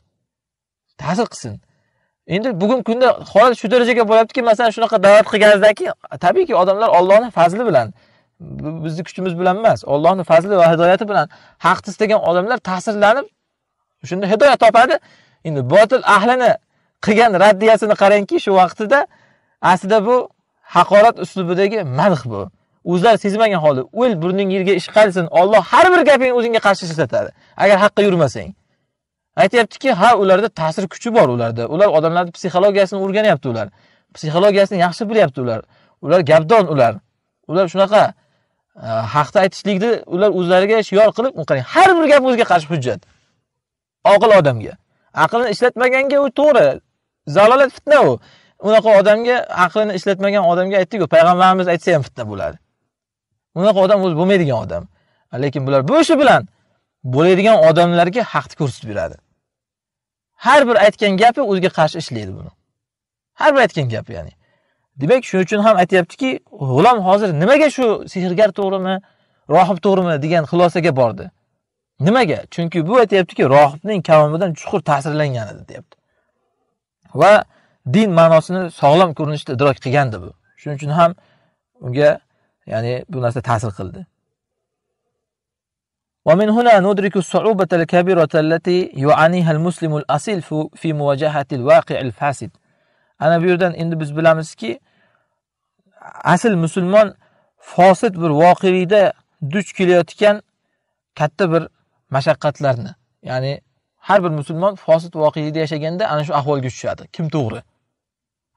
ta'sir qilsin endi bugungi kunda holat shu darajaga boryaptiki masalan shunaqa da'vat qilganingizdan keyin tabiiyki odamlar ollohni fazli bilan bizni kuchimiz bilan emas ollohni fazli va hidoyati bilan haqni istagan odamlar ta'sirlanib shunda hidoyat topadi endi botil ahlini qilgan raddiyasini qarangki shu vaqtida aslida bu haqorat uslubidagi madh bu o'zlari sezmagan holda o'l burning yerga ishqalsin olloh har bir gapingni o'zingga qarshi ishlatadi agar haqqa yurmasang aytyaptiki ha ularda ta'sir kuchi bor ularda ular odamlarni psixologiyasini o'rganyapti ular psixologiyasini yaxshi bilyapti ular ular gapdon ular ular shunaqa e, haqni aytishlikni ular o'zlariga shior qilib qarang har bir gap o'ziga qarshi hujjat oqil odamga aqlini ishlatmaganga u to'g'ri zalolat fitna u unaqa odamga aqlini ishlatmagan odamga aytdiku payg'ambarimiz aytsa ham fitna bo'ladi unaqa odam o'zi bo'lmaydigan odam lekin bular bu bilan bo'ladigan odamlarga haqni ko'rsatib beradi har bir aytgan gapi o'ziga qarshi ishlaydi buni. Har bir aytgan gapi, ya'ni. Demak, shuning uchun ham aytyaptiki, g'ulom hozir nimaga shu sehrgar to'g'rimi, rohib to'g'rimi degan xulosaga bordi. Nimaga? Chunki bu aytyaptiki, rohibning kalomidan chuqur ta'sirlangan edi, deyapti. Va din ma'nosini sog'lom ko'rinishda idrok qilgandi bu. Shuning uchun ham unga ya'ni bu narsa ta'sir qildi. ومن هنا ندرك الصعوبة الكبيرة التي يعانيها المسلم الأصيل في مواجهة الواقع الفاسد أنا بيردن إن biz bilamizki asl musulmon fosid bir voqelikda duch يعني هر بر مسلمان فاسد har bir musulmon fosid أنا شو ana جوش شاده كم kim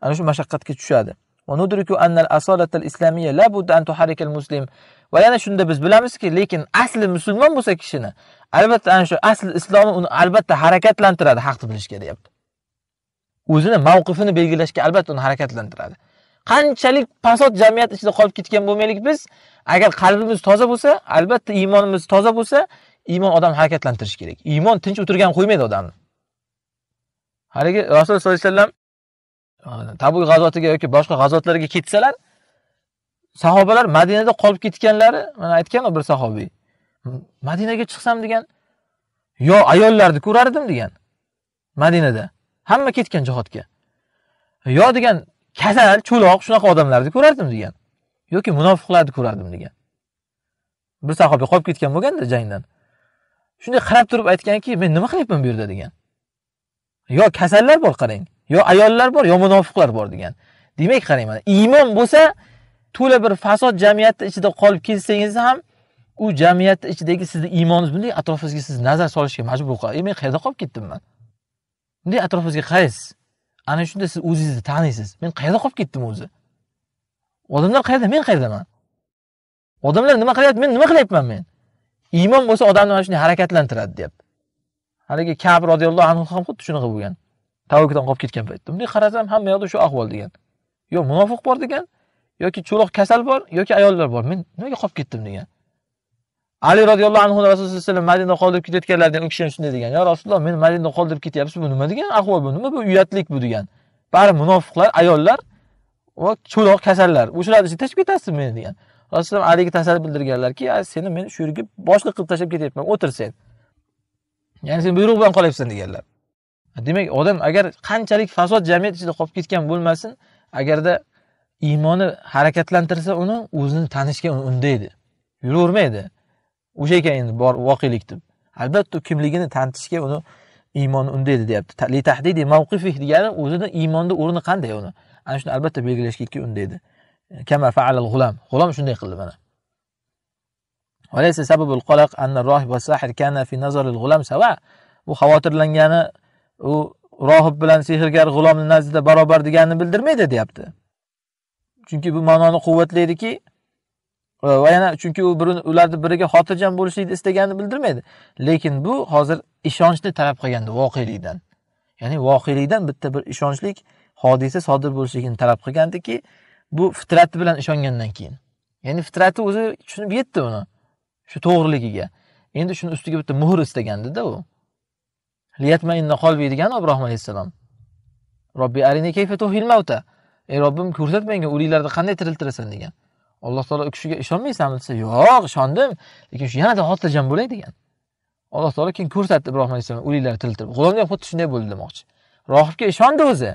أنا شو shu كتش شاده وندرك أن الأصالة الإسلامية لا بد أن تحرك المسلم Va yana shunda biz bilamizki, lekin asli musulmon bo'lsa kishini, albatta ana shu asli islomi uni albatta harakatlantiradi, haqni bilishga deyapti. O'zini mavqifini belgilashga albatta uni harakatlantiradi. Qanchalik pasod jamiyat ichida qolib ketgan bo'lmaylik biz, agar qalbimiz toza bo'lsa, albatta iymonimiz toza bo'lsa, iymon odamni harakatlantirish kerak. Iymon tinch o'tirgan qo'ymaydi odamni. Haligi Rasululloh sollallohu alayhi vasallam Tabuk g'azotiga yoki boshqa g'azotlarga ketsalar, sahobalar Madinada qolib ketganlari mana aytgan bir sahobiy. Madinaga chiqsam degan yo ayollarni ko'rardim degan. Madinada hamma ketgan jihodga. Yo degan kasal, cho'loq shunaqa odamlarni ko'rardim degan. Yoki munofiqlarni ko'rardim degan. Bir sahobiy qolib ketgan bo'lganda jangdan. Shunday qarab turib aytganki, men nima qilyapman bu yerda degan. Yo kasallar bor qarang, yo ayollar bor, yo munofiqlar bor degan. Demak qarang mana iymon bo'lsa to'la bir fasod jamiyatni ichida qolib ketsangiz ham u jamiyatni ichidagi sizni iymoningiz bunday atrofingizga siz nazar solishga majbur qiladi e, men qayerda qolib ketdim man bunday atrofingizga qaraysiz ana shunda siz o'zingizni taniysiz men qayerda qolib ketdim o'zi odamlar qayerda men qayerdaman odamlar nima qilyapti men nima qilyapman men iymon bo'lsa odamni mana shunday harakatlantiradi deyapti haligi kab roziyallohu anhu ham xuddi shunaqa bo'lgan tavukdan qolib ketgan paytda bunday qarasam hamma yoqda shu ahvol degan yo munofiq bor degan yoki cho'loq kasal bor yoki ayollar bor men nimaga qolib ketdim degan ali roziyallohu anhu rasululloh sallallohu alayhi vasallam madinada qoldirib ketayotganlardan u kishi ham shunday degan yo rasululloh meni madinada qoldirib ketyapsiz bu nima degan ahvol bu nima bu uyatlik bu degan bari munofiqlar ayollar va cho'loq kasallar o'shalarni ichiga tashlab ketasizmi meni degan rasululloh aliga tasalli bildirganlarki seni men shu yerga boshliq qilib tashlab ketyapman o'tir sen ya'ni sen buyruq bilan qolyapsan deganlar demak odam agar qanchalik fasod jamiyat ichida qolib ketgan bo'lmasin agarda iymoni harakatlantirsa uni o'zini tanishga undaydi yuravermaydi o'sha ekan endi bor voqelik deb albatta kimligini tanitishga uni iymoni undaydi deyapti mavqifih degani o'zini iymonda o'rni qanday uni ana shuni albatta belgilashga undaydi kama faalal g'ulam g'ulom shunday qildi mana وليس سبب القلق أن الراهب kana fi في نظر الغلام u xavotirlangani u rohib bilan sehrgar g'ulomni nazdida barobar deganini bildirmaydi deyapti Chunki bu ma'noni quvvatlaydiki e, va yana chunki u birini ularni biriga xotirjam bo'lishlikni istaganini bildirmaydi. Lekin bu hozir ishonchni talab qilganda voqelikdan. Ya'ni voqelikdan bitta bir ishonchlik hodisa sodir bo'lishligini talab qilgandiki, bu fitrati bilan ishongandan keyin. Ya'ni fitrati o'zi tushunib yetdi uni. Shu to'g'riligiga. Endi shuni ustiga bitta muhr istagandida u. Liyatma inna qalbi degan Ibrohim alayhissalom Robbi arini kayfa tuhil ey robbim ko'rsat menga o'liklarni qanday tiriltirasan degan alloh taolo u kishiga ishonmaysanmi desa yo'q ishondim lekin shu yanada xotirjam bo'lay degan alloh taolo keyin ko'rsatdi ibrohim alayhissalom o'liklarni tiriltirib ham xuddi shunday bo'ldi demoqchi rohibga ishondi o'zi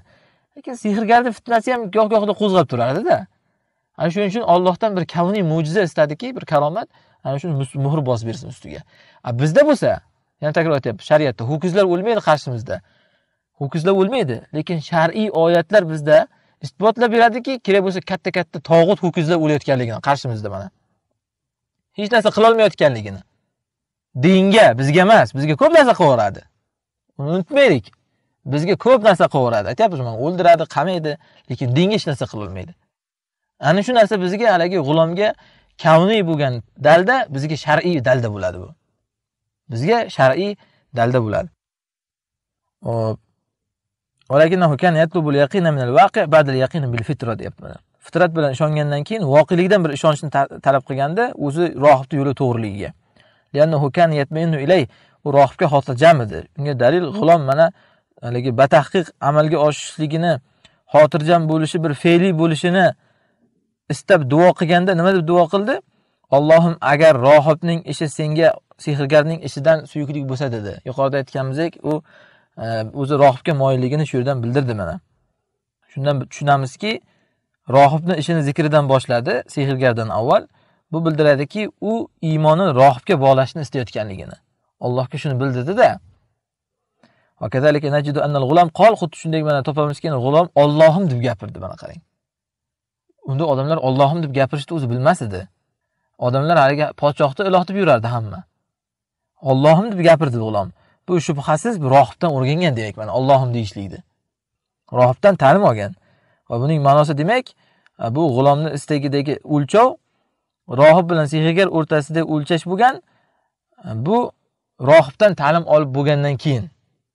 lekin sehrgarni fitnasi ham goh gohida qo'zg'ab turardida ana shuning uchun ollohdan bir kavniy mo'jiza istadiki bir karomat ana shuni muhr bosib bersin ustiga a bizda bo'lsa yana takror aytyapman shariatda ho'kizlar o'lmaydi qarshimizda ho'kizlar o'lmaydi lekin shar'iy oyatlar bizda isbotlab beradiki kerak bo'lsa katta katta tog'ut ho'kizlar o'layotganligini qarshimizda mana hech narsa qilolmayotganligini dinga bizga emas bizga ko'p narsa qilaveradi uni unutmaylik bizga ko'p narsa qilaveradi aytyapmiz mana o'ldiradi qamaydi lekin dinga hech narsa qilolmaydi ana shu narsa bizga haligi g'ulomga kavniy bo'lgan dalda bizga shar'iy dalda bo'ladi bu bizga shar'iy dalda bo'ladi hop ولكنه كان يطلب اليقين من الواقع بعد اليقين بالفطرة deyapman fitrat bilan ishongandan keyin voqelikdan bir ishonchni talab qilganda o'zi rohibni yo'li to'g'riligiga liannahu kan yatminu ilay u rohibga xotirjam edi unga dalil g'ulom mana haligi batahqiq amalga oshishligini xotirjam bo'lishi bir fe'liy bo'lishini istab duo qilganda nima deb duo qildi allohim agar rohibning ishi senga sehrgarning ishidan suyuklik bo'lsa dedi yuqorida aytganimizdek u o'zi rohibga moyilligini shu yerdan bildirdi mana shundan tushunamizki rohibni ishini zikridan boshladi sehrgardan avval bu bildiradiki u iymonni rohibga bog'lashni istayotganligini allohga shuni bildirdida xuddi shunday mana topamizki g'ulom ollohim deb gapirdi mana qarang unda odamlar ollohim deb gapirishni o'zi bilmas edi odamlar haligi podshohni iloh deb yurardi hamma ollohim deb gapirdi g'ulom bu shubhasiz rohibdan o'rgangan demak mana Allohim deyishlikni rohibdan ta'lim olgan va buning ma'nosi demak e, bu g'ulomni istagidagi o'lchov rohib bilan sehrgar o'rtasida o'lchash bo'lgan e, bu rohibdan ta'lim olib bo'lgandan keyin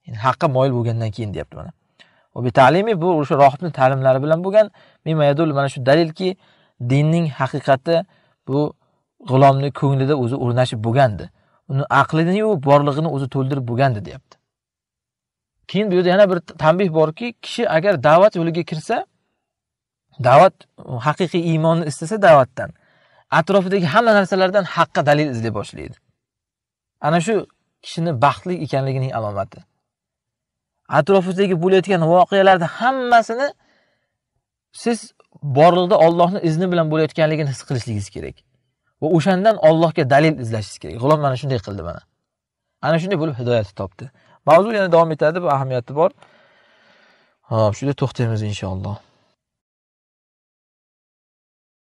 yani haqqa moyil bo'lgandan keyin deyapti mana ta'limi bu o'sha rohibni ta'limlari bilan bo'lgan mana shu dalilki dinning haqiqati bu g'ulomni ko'nglida o'zi o'rnashib bo'lgandi uni aqlini-yu borlig'ini o'zi to'ldirib bo'lgandi deyapti keyin bu yerda yana bir tanbeh borki kishi agar da'vat yo'liga kirsa da'vat haqiqiy iymonni istasa da'vatdan atrofidagi hamma narsalardan haqqa dalil izlay boshlaydi ana shu kishini baxtli ekanligining alomati atrofidagi bo'layotgan voqealarni hammasini siz borliqda ollohni izni bilan bo'layotganligini his qilishligingiz kerak va o'shandan Allohga dalil izlashingiz kerak g'ulom mana shunday qildi mana ana shunday bo'lib hidoyatni topdi mavzu yana davom etadi bu ahamiyati bor hop shunda to'xtaymiz inshaalloh